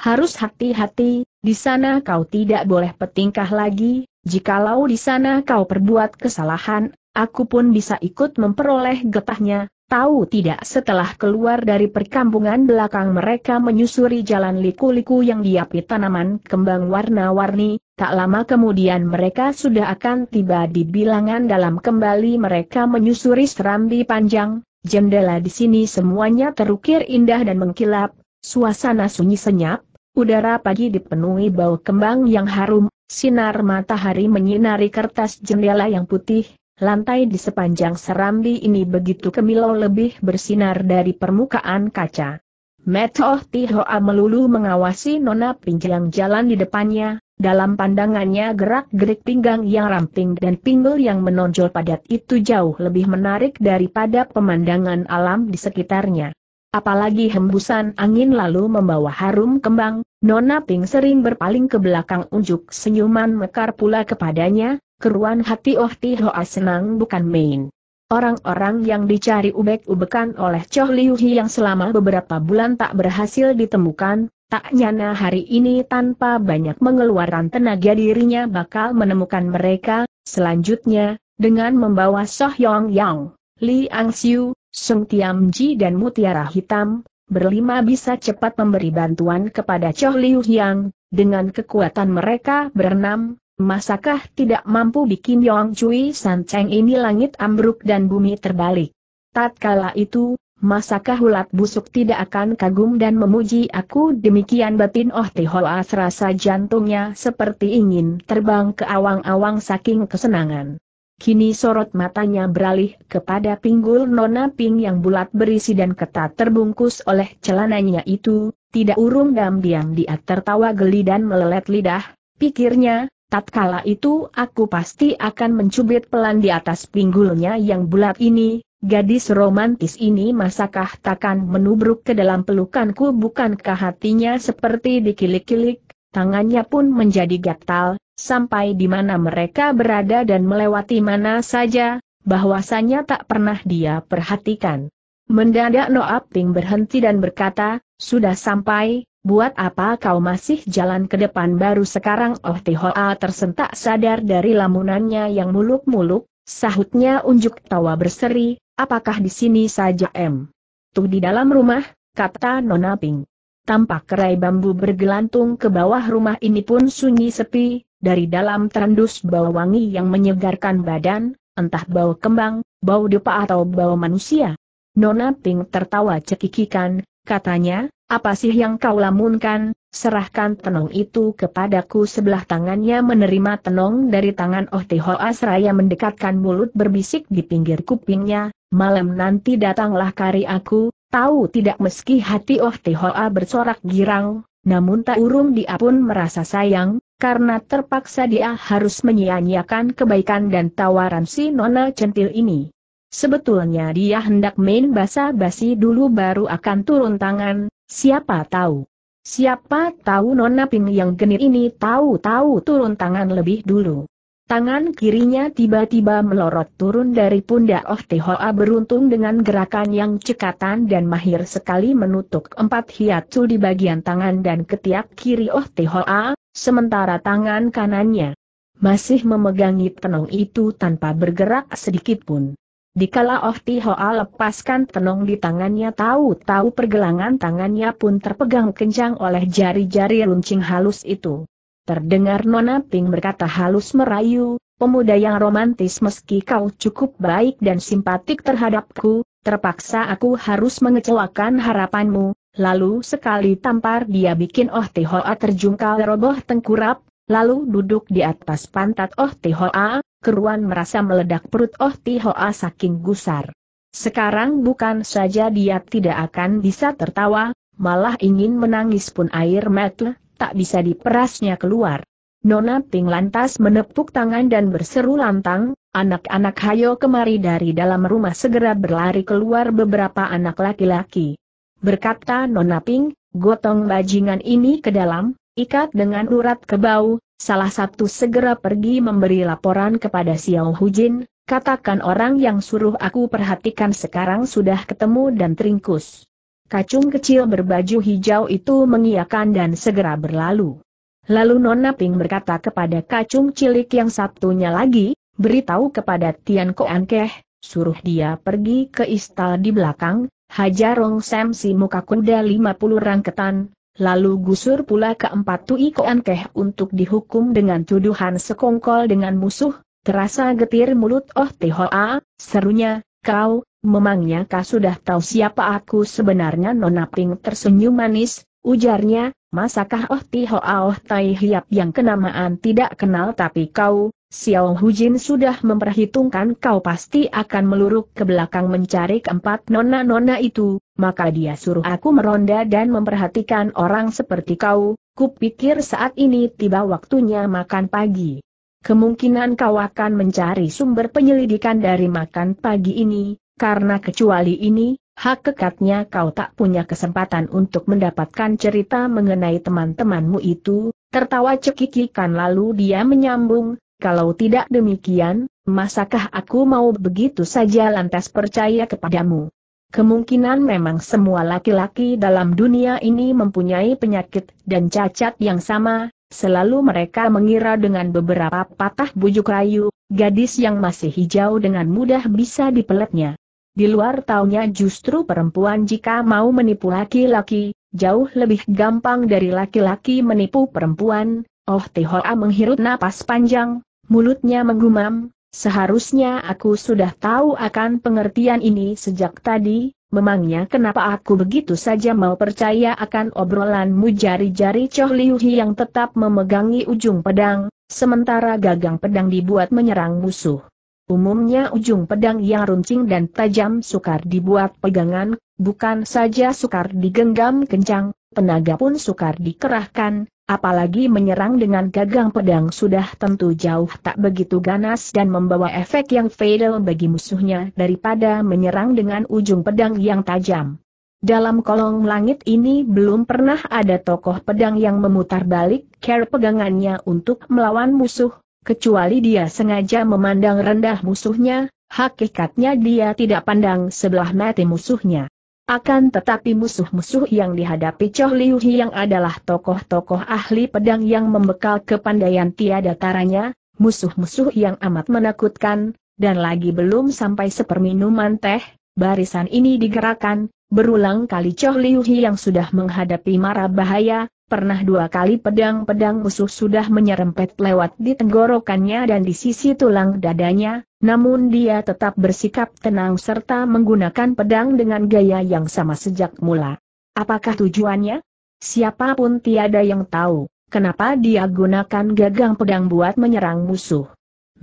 Harus hati-hati, di sana kau tidak boleh petingkah lagi, jikalau di sana kau perbuat kesalahan, aku pun bisa ikut memperoleh getahnya, Tahu tidak setelah keluar dari perkampungan belakang mereka menyusuri jalan liku-liku yang diapit tanaman kembang warna-warni, tak lama kemudian mereka sudah akan tiba di bilangan dalam kembali mereka menyusuri serambi panjang, Jendela di sini semuanya terukir indah dan mengkilap, suasana sunyi senyap, udara pagi dipenuhi bau kembang yang harum, sinar matahari menyinari kertas jendela yang putih, lantai di sepanjang serambi ini begitu kemilau lebih bersinar dari permukaan kaca. Metoh Tihoa melulu mengawasi Nona Pinjang jalan di depannya, dalam pandangannya gerak-gerik pinggang yang ramping dan pinggul yang menonjol padat itu jauh lebih menarik daripada pemandangan alam di sekitarnya. Apalagi hembusan angin lalu membawa harum kembang, Nona Ping sering berpaling ke belakang unjuk senyuman mekar pula kepadanya, keruan hati Oh Ti Hoa senang bukan main. Orang-orang yang dicari ubek-ubekan oleh Choh Liu Hi yang selama beberapa bulan tak berhasil ditemukan, Tak nyana hari ini tanpa banyak mengeluarkan tenaga dirinya bakal menemukan mereka, selanjutnya, dengan membawa Soh Yong Yang, Li Ang Siu, Sung Tiam Ji dan Mutiara Hitam, berlima bisa cepat memberi bantuan kepada Choh Liu Yang, dengan kekuatan mereka berenam, masakah tidak mampu bikin Yong Cui San Cheng ini langit ambruk dan bumi terbalik. Tatkala itu, Masakah ulat busuk tidak akan kagum dan memuji aku demikian batin Oh Tihoa serasa jantungnya seperti ingin terbang ke awang-awang saking kesenangan. Kini sorot matanya beralih kepada pinggul nona Ping yang bulat berisi dan ketat terbungkus oleh celananya itu, tidak urung dam diam dia tertawa geli dan melelet lidah, pikirnya, tatkala itu aku pasti akan mencubit pelan di atas pinggulnya yang bulat ini, Gadis romantis ini masakah takkan menubruk ke dalam pelukanku bukankah hatinya seperti dikilik-kilik, tangannya pun menjadi gatal, sampai di mana mereka berada dan melewati mana saja, bahwasannya tak pernah dia perhatikan. Mendadak Noap berhenti dan berkata, sudah sampai, buat apa kau masih jalan ke depan baru sekarang Oh Tihoa tersentak sadar dari lamunannya yang muluk-muluk, sahutnya unjuk tawa berseri, Apakah di sini saja M? Tuh di dalam rumah, kata Nona Ping. Tampak kerai bambu bergelantung ke bawah rumah ini pun sunyi sepi, dari dalam terendus bau wangi yang menyegarkan badan, entah bau kembang, bau dupa atau bau manusia. Nona Ping tertawa cekikikan, katanya, apa sih yang kau lamunkan, serahkan tenong itu kepadaku sebelah tangannya menerima tenong dari tangan Oh Tehoa seraya mendekatkan mulut berbisik di pinggir kupingnya, Malam nanti datanglah kari aku, tahu tidak meski hati Oh Hoa bersorak girang, namun tak urung dia pun merasa sayang, karena terpaksa dia harus menyia-nyiakan kebaikan dan tawaran si Nona Centil ini. Sebetulnya dia hendak main basa-basi dulu baru akan turun tangan, siapa tahu. Siapa tahu Nona Ping yang genit ini tahu-tahu turun tangan lebih dulu. Tangan kirinya tiba-tiba melorot turun dari pundak Oh Tehoa beruntung dengan gerakan yang cekatan dan mahir sekali menutup empat hiatsu di bagian tangan dan ketiak kiri Oh Tehoa, sementara tangan kanannya masih memegangi tenung itu tanpa bergerak sedikit pun. Dikala Oh Hoa lepaskan tenung di tangannya tahu-tahu pergelangan tangannya pun terpegang kencang oleh jari-jari runcing halus itu. Terdengar Nona Ping berkata halus merayu, pemuda yang romantis meski kau cukup baik dan simpatik terhadapku, terpaksa aku harus mengecewakan harapanmu, lalu sekali tampar dia bikin Oh Tihoa terjungkal roboh tengkurap, lalu duduk di atas pantat Oh Tihoa, keruan merasa meledak perut Oh Tihoa saking gusar. Sekarang bukan saja dia tidak akan bisa tertawa, malah ingin menangis pun air mata tak bisa diperasnya keluar. Nona Ping lantas menepuk tangan dan berseru lantang, anak-anak hayo kemari dari dalam rumah segera berlari keluar beberapa anak laki-laki. Berkata Nona Ping, gotong bajingan ini ke dalam, ikat dengan urat kebau, salah satu segera pergi memberi laporan kepada Xiao Hujin, katakan orang yang suruh aku perhatikan sekarang sudah ketemu dan teringkus. Kacung kecil berbaju hijau itu mengiakan dan segera berlalu. Lalu Nona Ping berkata kepada kacung cilik yang satunya lagi, beritahu kepada Tian Koankeh, Ankeh, suruh dia pergi ke istal di belakang, hajarong Rong si muka kuda 50 rangketan, lalu gusur pula keempat Tui Ko Ankeh untuk dihukum dengan tuduhan sekongkol dengan musuh, terasa getir mulut Oh Tihoa, serunya, kau, memangnya kau sudah tahu siapa aku sebenarnya Nona Ping tersenyum manis, ujarnya, masakah Oh Tiho Aoh Tai Hiap yang kenamaan tidak kenal tapi kau, Xiao Jin sudah memperhitungkan kau pasti akan meluruk ke belakang mencari keempat nona-nona itu, maka dia suruh aku meronda dan memperhatikan orang seperti kau, kupikir saat ini tiba waktunya makan pagi. Kemungkinan kau akan mencari sumber penyelidikan dari makan pagi ini, karena kecuali ini, hak kekatnya kau tak punya kesempatan untuk mendapatkan cerita mengenai teman-temanmu itu, tertawa cekikikan lalu dia menyambung, kalau tidak demikian, masakah aku mau begitu saja lantas percaya kepadamu? Kemungkinan memang semua laki-laki dalam dunia ini mempunyai penyakit dan cacat yang sama, selalu mereka mengira dengan beberapa patah bujuk rayu, gadis yang masih hijau dengan mudah bisa dipeletnya. Di luar taunya justru perempuan jika mau menipu laki-laki, jauh lebih gampang dari laki-laki menipu perempuan. Oh Tihoa menghirup napas panjang, mulutnya menggumam, seharusnya aku sudah tahu akan pengertian ini sejak tadi, memangnya kenapa aku begitu saja mau percaya akan obrolanmu jari-jari Choh Liuhi yang tetap memegangi ujung pedang, sementara gagang pedang dibuat menyerang musuh. Umumnya ujung pedang yang runcing dan tajam sukar dibuat pegangan, bukan saja sukar digenggam kencang, tenaga pun sukar dikerahkan, apalagi menyerang dengan gagang pedang sudah tentu jauh tak begitu ganas dan membawa efek yang fatal bagi musuhnya daripada menyerang dengan ujung pedang yang tajam. Dalam kolong langit ini belum pernah ada tokoh pedang yang memutar balik care pegangannya untuk melawan musuh, kecuali dia sengaja memandang rendah musuhnya, hakikatnya dia tidak pandang sebelah mati musuhnya. Akan tetapi musuh-musuh yang dihadapi Choh Liu yang adalah tokoh-tokoh ahli pedang yang membekal kepandaian tiada taranya, musuh-musuh yang amat menakutkan, dan lagi belum sampai seperminuman teh, barisan ini digerakkan, berulang kali Choh Liu yang sudah menghadapi marah bahaya, Pernah dua kali pedang-pedang musuh sudah menyerempet lewat di tenggorokannya dan di sisi tulang dadanya, namun dia tetap bersikap tenang serta menggunakan pedang dengan gaya yang sama sejak mula. Apakah tujuannya? Siapapun tiada yang tahu, kenapa dia gunakan gagang pedang buat menyerang musuh.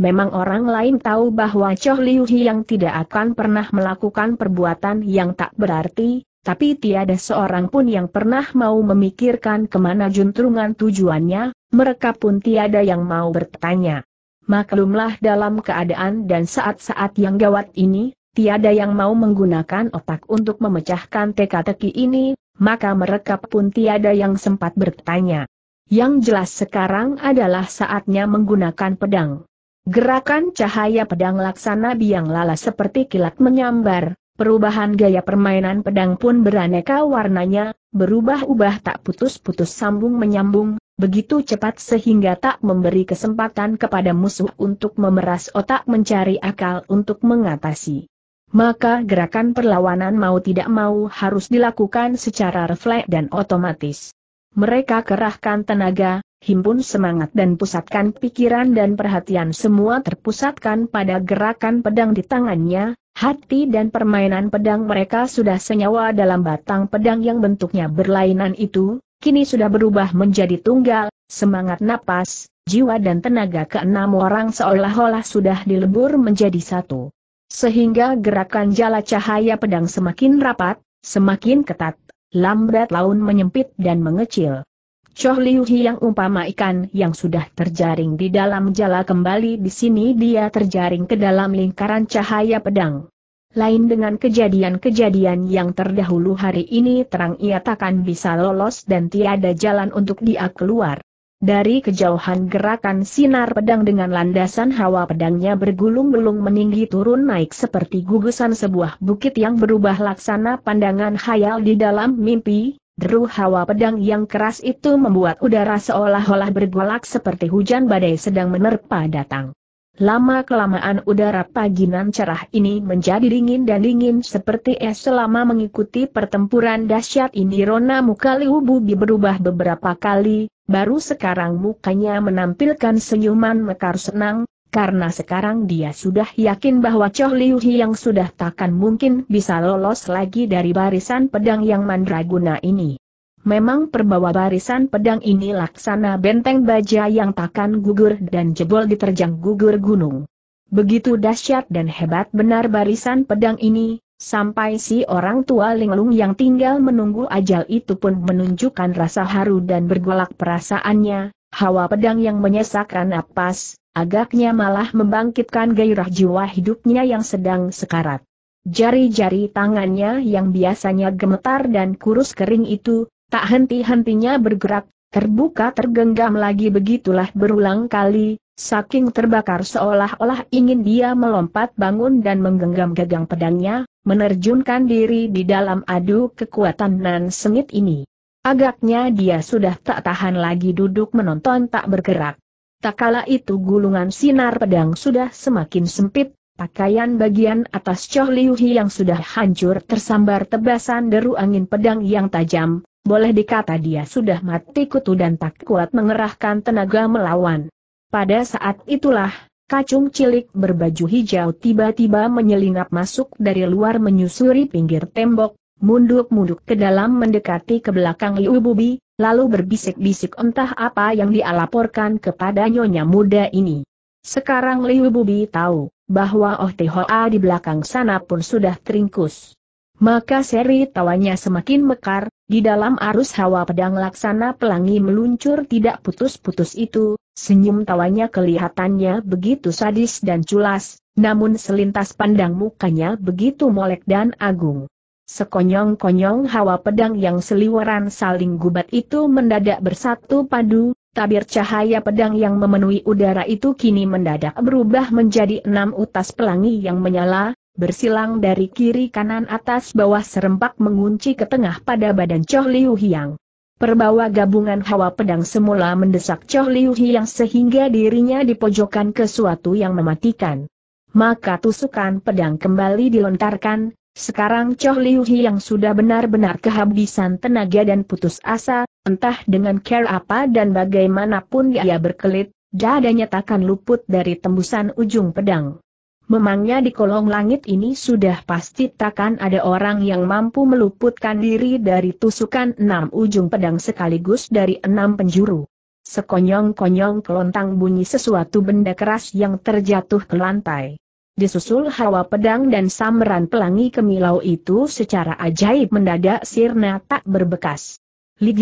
Memang orang lain tahu bahwa Choh Liu Hi yang tidak akan pernah melakukan perbuatan yang tak berarti, tapi tiada seorang pun yang pernah mau memikirkan kemana juntrungan tujuannya, mereka pun tiada yang mau bertanya. Maklumlah dalam keadaan dan saat-saat yang gawat ini, tiada yang mau menggunakan otak untuk memecahkan teka-teki ini, maka mereka pun tiada yang sempat bertanya. Yang jelas sekarang adalah saatnya menggunakan pedang. Gerakan cahaya pedang laksana biang lala seperti kilat menyambar, Perubahan gaya permainan pedang pun beraneka warnanya, berubah-ubah tak putus-putus sambung menyambung, begitu cepat sehingga tak memberi kesempatan kepada musuh untuk memeras otak mencari akal untuk mengatasi. Maka gerakan perlawanan mau tidak mau harus dilakukan secara refleks dan otomatis. Mereka kerahkan tenaga, himpun semangat dan pusatkan pikiran dan perhatian semua terpusatkan pada gerakan pedang di tangannya, hati dan permainan pedang mereka sudah senyawa dalam batang pedang yang bentuknya berlainan itu, kini sudah berubah menjadi tunggal, semangat napas, jiwa dan tenaga keenam orang seolah-olah sudah dilebur menjadi satu. Sehingga gerakan jala cahaya pedang semakin rapat, semakin ketat, lambat laun menyempit dan mengecil. Choh Liu yang umpama ikan yang sudah terjaring di dalam jala kembali di sini dia terjaring ke dalam lingkaran cahaya pedang. Lain dengan kejadian-kejadian yang terdahulu hari ini terang ia takkan bisa lolos dan tiada jalan untuk dia keluar. Dari kejauhan gerakan sinar pedang dengan landasan hawa pedangnya bergulung-gulung meninggi turun naik seperti gugusan sebuah bukit yang berubah laksana pandangan khayal di dalam mimpi, Deru hawa pedang yang keras itu membuat udara seolah-olah bergolak seperti hujan badai sedang menerpa datang. Lama-kelamaan udara paginan cerah ini menjadi dingin dan dingin seperti es selama mengikuti pertempuran dahsyat ini Rona muka Liu Bubi berubah beberapa kali, baru sekarang mukanya menampilkan senyuman mekar senang, karena sekarang dia sudah yakin bahwa Choh Liu yang sudah takkan mungkin bisa lolos lagi dari barisan pedang yang mandraguna ini. Memang perbawa barisan pedang ini laksana benteng baja yang takkan gugur dan jebol diterjang gugur gunung. Begitu dahsyat dan hebat benar barisan pedang ini, sampai si orang tua linglung yang tinggal menunggu ajal itu pun menunjukkan rasa haru dan bergolak perasaannya, hawa pedang yang menyesakkan napas, Agaknya malah membangkitkan gairah jiwa hidupnya yang sedang sekarat. Jari-jari tangannya yang biasanya gemetar dan kurus kering itu, tak henti-hentinya bergerak, terbuka tergenggam lagi begitulah berulang kali, saking terbakar seolah-olah ingin dia melompat bangun dan menggenggam gagang pedangnya, menerjunkan diri di dalam adu kekuatan nan sengit ini. Agaknya dia sudah tak tahan lagi duduk menonton tak bergerak. Tak kala itu gulungan sinar pedang sudah semakin sempit, pakaian bagian atas Choh Liu Hi yang sudah hancur tersambar tebasan deru angin pedang yang tajam, boleh dikata dia sudah mati kutu dan tak kuat mengerahkan tenaga melawan. Pada saat itulah, kacung cilik berbaju hijau tiba-tiba menyelinap masuk dari luar menyusuri pinggir tembok, munduk-munduk ke dalam mendekati ke belakang Liu Bubi, lalu berbisik-bisik entah apa yang dialaporkan laporkan kepada nyonya muda ini. Sekarang Liu Bubi tahu, bahwa Oh Tehoa di belakang sana pun sudah teringkus. Maka seri tawanya semakin mekar, di dalam arus hawa pedang laksana pelangi meluncur tidak putus-putus itu, senyum tawanya kelihatannya begitu sadis dan culas, namun selintas pandang mukanya begitu molek dan agung. Sekonyong-konyong hawa pedang yang seliweran saling gubat itu mendadak bersatu padu, tabir cahaya pedang yang memenuhi udara itu kini mendadak berubah menjadi enam utas pelangi yang menyala, bersilang dari kiri kanan atas bawah serempak mengunci ke tengah pada badan Choh Liu Hiang. Perbawa gabungan hawa pedang semula mendesak Choh Liu Hiang sehingga dirinya dipojokkan ke suatu yang mematikan. Maka tusukan pedang kembali dilontarkan, sekarang Choh Liu yang sudah benar-benar kehabisan tenaga dan putus asa, entah dengan care apa dan bagaimanapun ia berkelit, dadanya takkan luput dari tembusan ujung pedang. Memangnya di kolong langit ini sudah pasti takkan ada orang yang mampu meluputkan diri dari tusukan enam ujung pedang sekaligus dari enam penjuru. Sekonyong-konyong kelontang bunyi sesuatu benda keras yang terjatuh ke lantai disusul hawa pedang dan samran pelangi kemilau itu secara ajaib mendadak sirna tak berbekas. Li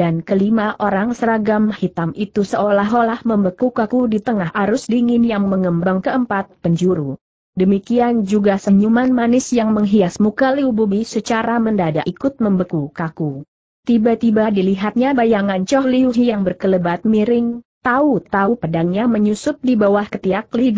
dan kelima orang seragam hitam itu seolah-olah membeku kaku di tengah arus dingin yang mengembang keempat penjuru. Demikian juga senyuman manis yang menghias muka Liu Bubi secara mendadak ikut membeku kaku. Tiba-tiba dilihatnya bayangan Choh Liu yang berkelebat miring, tahu-tahu pedangnya menyusup di bawah ketiak Li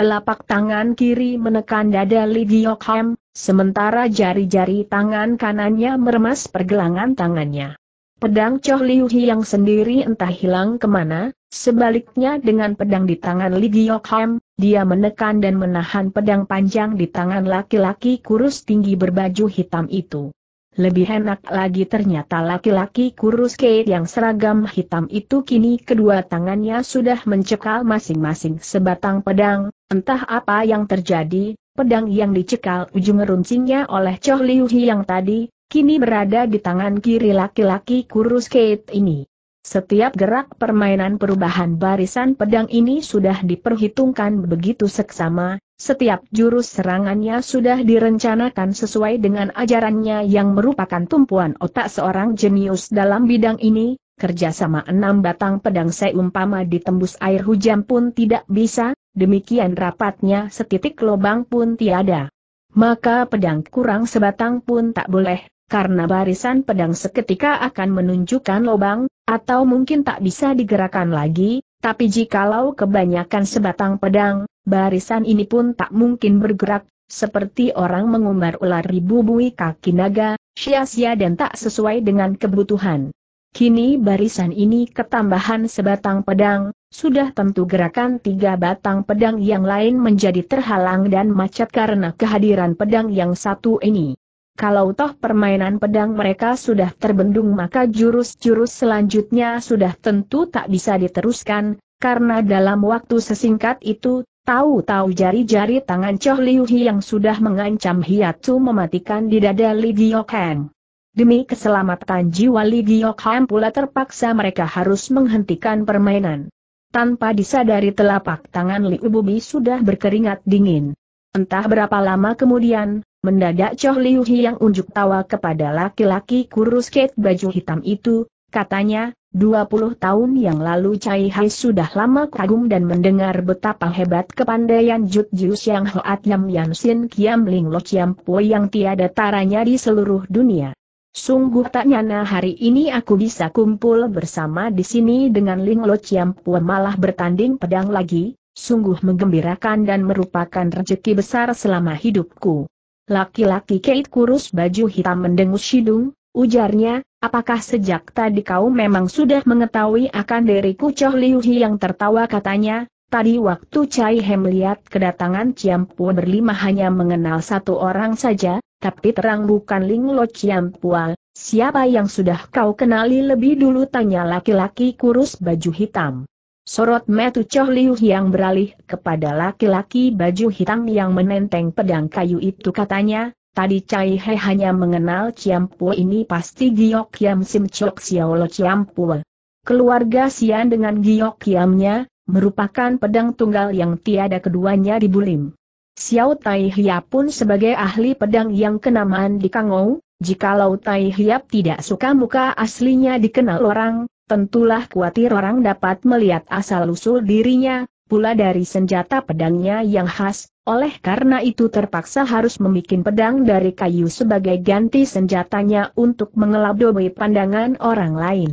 Telapak tangan kiri menekan dada Li Giokhem, sementara jari-jari tangan kanannya meremas pergelangan tangannya. Pedang Choh Liu yang sendiri entah hilang kemana, sebaliknya dengan pedang di tangan Li Giokhem, dia menekan dan menahan pedang panjang di tangan laki-laki kurus tinggi berbaju hitam itu. Lebih enak lagi ternyata laki-laki kurus Kate yang seragam hitam itu kini kedua tangannya sudah mencekal masing-masing sebatang pedang, entah apa yang terjadi, pedang yang dicekal ujung runcingnya oleh Choh Liu Hi yang tadi, kini berada di tangan kiri laki-laki kurus Kate ini. Setiap gerak permainan perubahan barisan pedang ini sudah diperhitungkan begitu seksama, setiap jurus serangannya sudah direncanakan sesuai dengan ajarannya yang merupakan tumpuan otak seorang jenius dalam bidang ini, kerjasama enam batang pedang seumpama ditembus air hujan pun tidak bisa, demikian rapatnya setitik lobang pun tiada. Maka pedang kurang sebatang pun tak boleh, karena barisan pedang seketika akan menunjukkan lobang, atau mungkin tak bisa digerakkan lagi, tapi jikalau kebanyakan sebatang pedang, barisan ini pun tak mungkin bergerak, seperti orang mengumbar ular ribu bui kaki naga, sia-sia dan tak sesuai dengan kebutuhan. Kini barisan ini ketambahan sebatang pedang, sudah tentu gerakan tiga batang pedang yang lain menjadi terhalang dan macet karena kehadiran pedang yang satu ini. Kalau toh permainan pedang mereka sudah terbendung maka jurus-jurus selanjutnya sudah tentu tak bisa diteruskan, karena dalam waktu sesingkat itu, tahu-tahu jari-jari tangan Choh Liu Hi yang sudah mengancam Hiatsu mematikan di dada Li Giokhan. Demi keselamatan jiwa Li Giokhan pula terpaksa mereka harus menghentikan permainan. Tanpa disadari telapak tangan Li Ububi sudah berkeringat dingin. Entah berapa lama kemudian, Mendadak Choh Liu yang unjuk tawa kepada laki-laki kurus kate baju hitam itu, katanya, 20 tahun yang lalu Chai Hai sudah lama kagum dan mendengar betapa hebat kepandaian Jut Jiu yang Hoat Yam Yan Sin Kiam Ling Lo Chiam Po yang tiada taranya di seluruh dunia. Sungguh tak nyana hari ini aku bisa kumpul bersama di sini dengan Ling Lo Chiam Po malah bertanding pedang lagi, sungguh menggembirakan dan merupakan rezeki besar selama hidupku. Laki-laki Kate kurus baju hitam mendengus hidung, ujarnya, apakah sejak tadi kau memang sudah mengetahui akan diriku Choh Liu Hi yang tertawa katanya, tadi waktu Chai He melihat kedatangan Ciampua berlima hanya mengenal satu orang saja, tapi terang bukan Ling Lo Ciampua, siapa yang sudah kau kenali lebih dulu tanya laki-laki kurus baju hitam. Sorot metu Choh Liu yang beralih kepada laki-laki baju hitam yang menenteng pedang kayu itu katanya, Tadi Cai He hanya mengenal Ciampua ini pasti Giok Kiam Sim Chok Xiao Lo Ciampua. Keluarga Sian dengan Giok Kiamnya, merupakan pedang tunggal yang tiada keduanya di Bulim. Xiao Tai Hia pun sebagai ahli pedang yang kenamaan di Kangou, jikalau Tai Hiap tidak suka muka aslinya dikenal orang, Tentulah kuatir orang dapat melihat asal-usul dirinya, pula dari senjata pedangnya yang khas, oleh karena itu terpaksa harus membuat pedang dari kayu sebagai ganti senjatanya untuk mengelabui pandangan orang lain.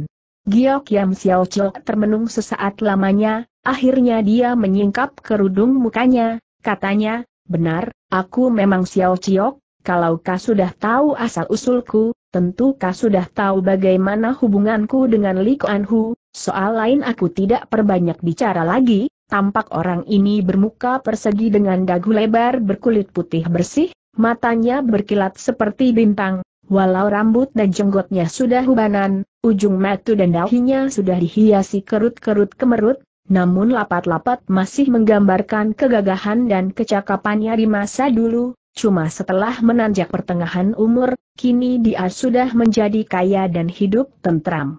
Giok Yam Xiao Chil termenung sesaat lamanya, akhirnya dia menyingkap kerudung mukanya, katanya, benar, aku memang Xiao Kalau kau sudah tahu asal-usulku, Tentu kau sudah tahu bagaimana hubunganku dengan Li Kuan soal lain aku tidak perbanyak bicara lagi, tampak orang ini bermuka persegi dengan dagu lebar berkulit putih bersih, matanya berkilat seperti bintang, walau rambut dan jenggotnya sudah hubanan, ujung mata dan dahinya sudah dihiasi kerut-kerut kemerut, namun lapat-lapat masih menggambarkan kegagahan dan kecakapannya di masa dulu, cuma setelah menanjak pertengahan umur, kini dia sudah menjadi kaya dan hidup tentram.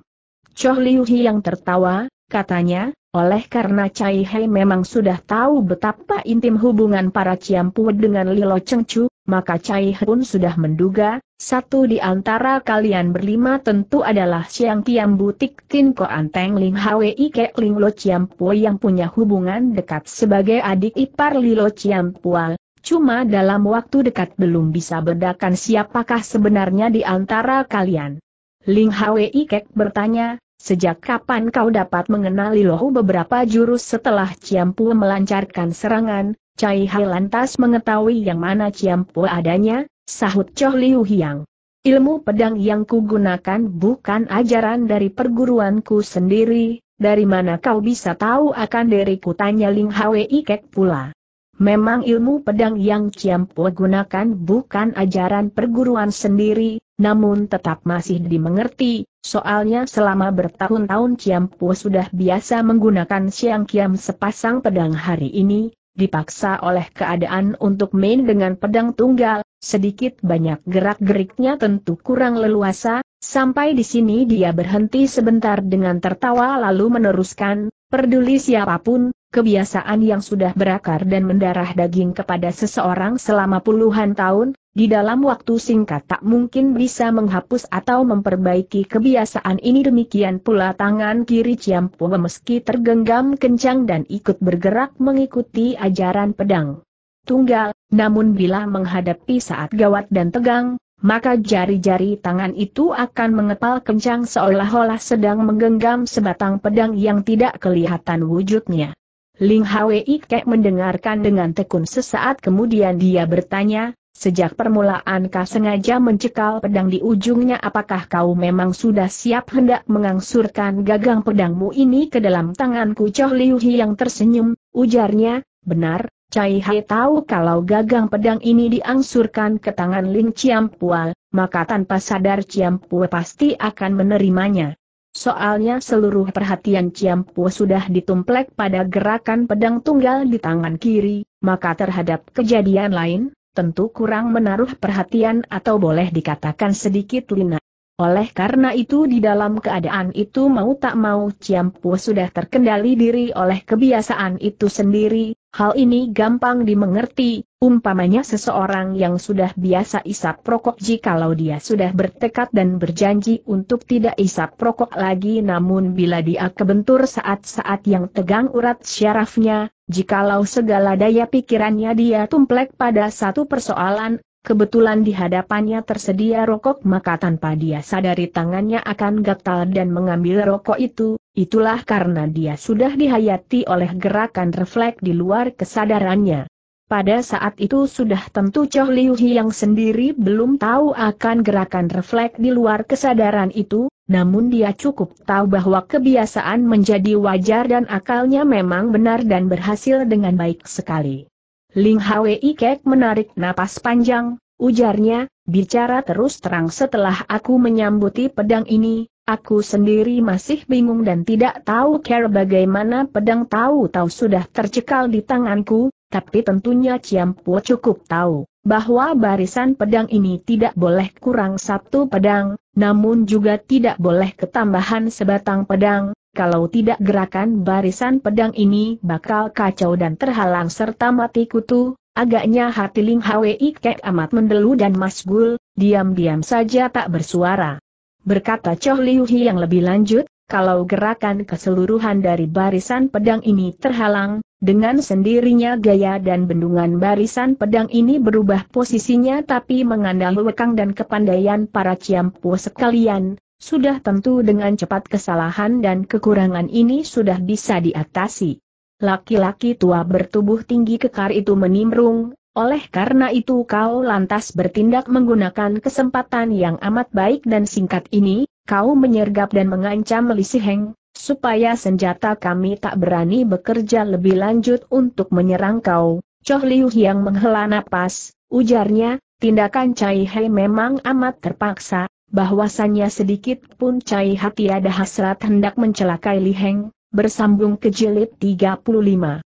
Choh Liu yang tertawa, katanya, oleh karena Cai Hei memang sudah tahu betapa intim hubungan para Ciampu dengan Lilo Chengcu, maka Cai Hei pun sudah menduga, satu di antara kalian berlima tentu adalah Siang Tiam Butik Kin Ko Anteng Ling Hwei Ke Ling Lo yang punya hubungan dekat sebagai adik ipar Lilo Ciampua, Cuma dalam waktu dekat belum bisa bedakan siapakah sebenarnya di antara kalian. Ling Hwei Kek bertanya, sejak kapan kau dapat mengenali lohu beberapa jurus setelah Ciampu melancarkan serangan, Cai Hai lantas mengetahui yang mana Ciampu adanya, sahut Choh Liu Hiang. Ilmu pedang yang kugunakan bukan ajaran dari perguruanku sendiri, dari mana kau bisa tahu akan diriku tanya Ling Hwei Kek pula. Memang ilmu pedang yang Ciampo gunakan bukan ajaran perguruan sendiri, namun tetap masih dimengerti, soalnya selama bertahun-tahun Ciampo sudah biasa menggunakan siang kiam sepasang pedang hari ini, dipaksa oleh keadaan untuk main dengan pedang tunggal, sedikit banyak gerak-geriknya tentu kurang leluasa, sampai di sini dia berhenti sebentar dengan tertawa lalu meneruskan, Perduli siapapun, kebiasaan yang sudah berakar dan mendarah daging kepada seseorang selama puluhan tahun, di dalam waktu singkat tak mungkin bisa menghapus atau memperbaiki kebiasaan ini demikian pula tangan kiri Ciampu, meski tergenggam kencang dan ikut bergerak mengikuti ajaran pedang. Tunggal, namun bila menghadapi saat gawat dan tegang, maka jari-jari tangan itu akan mengepal kencang seolah-olah sedang menggenggam sebatang pedang yang tidak kelihatan wujudnya. Ling Hwei Kek mendengarkan dengan tekun sesaat kemudian dia bertanya, Sejak permulaan kau sengaja mencekal pedang di ujungnya apakah kau memang sudah siap hendak mengangsurkan gagang pedangmu ini ke dalam tanganku Choh Liu Hi yang tersenyum, ujarnya, benar, Cai He tahu kalau gagang pedang ini diangsurkan ke tangan Ling Ciampua, maka tanpa sadar Ciampu pasti akan menerimanya. Soalnya seluruh perhatian Ciampu sudah ditumplek pada gerakan pedang tunggal di tangan kiri, maka terhadap kejadian lain, tentu kurang menaruh perhatian atau boleh dikatakan sedikit lina. Oleh karena itu di dalam keadaan itu mau tak mau Ciampu sudah terkendali diri oleh kebiasaan itu sendiri, hal ini gampang dimengerti, umpamanya seseorang yang sudah biasa isap rokok jikalau dia sudah bertekad dan berjanji untuk tidak isap rokok lagi namun bila dia kebentur saat-saat yang tegang urat syarafnya, jikalau segala daya pikirannya dia tumplek pada satu persoalan, Kebetulan di hadapannya tersedia rokok maka tanpa dia sadari tangannya akan gatal dan mengambil rokok itu, itulah karena dia sudah dihayati oleh gerakan refleks di luar kesadarannya. Pada saat itu sudah tentu Choh Liu yang sendiri belum tahu akan gerakan refleks di luar kesadaran itu, namun dia cukup tahu bahwa kebiasaan menjadi wajar dan akalnya memang benar dan berhasil dengan baik sekali. Ling Hwei Kek menarik napas panjang, ujarnya, bicara terus terang setelah aku menyambuti pedang ini, aku sendiri masih bingung dan tidak tahu cara bagaimana pedang tahu-tahu sudah tercekal di tanganku, tapi tentunya Ciam Po cukup tahu bahwa barisan pedang ini tidak boleh kurang satu pedang, namun juga tidak boleh ketambahan sebatang pedang, kalau tidak gerakan barisan pedang ini bakal kacau dan terhalang serta mati kutu, agaknya hati Ling Hwi Kek amat mendelu dan masgul, diam-diam saja tak bersuara. Berkata Choh Liu Hi yang lebih lanjut, kalau gerakan keseluruhan dari barisan pedang ini terhalang, dengan sendirinya gaya dan bendungan barisan pedang ini berubah posisinya tapi mengandalkan wekang dan kepandaian para ciampu sekalian, sudah tentu dengan cepat kesalahan dan kekurangan ini sudah bisa diatasi. Laki-laki tua bertubuh tinggi kekar itu menimrung, oleh karena itu kau lantas bertindak menggunakan kesempatan yang amat baik dan singkat ini, kau menyergap dan mengancam Lisi Heng, supaya senjata kami tak berani bekerja lebih lanjut untuk menyerang kau. Choh Liu yang menghela napas, ujarnya, tindakan Cai Hei memang amat terpaksa, bahwasannya sedikit pun Cai Hati ada hasrat hendak mencelakai Li Heng, bersambung ke jilid 35.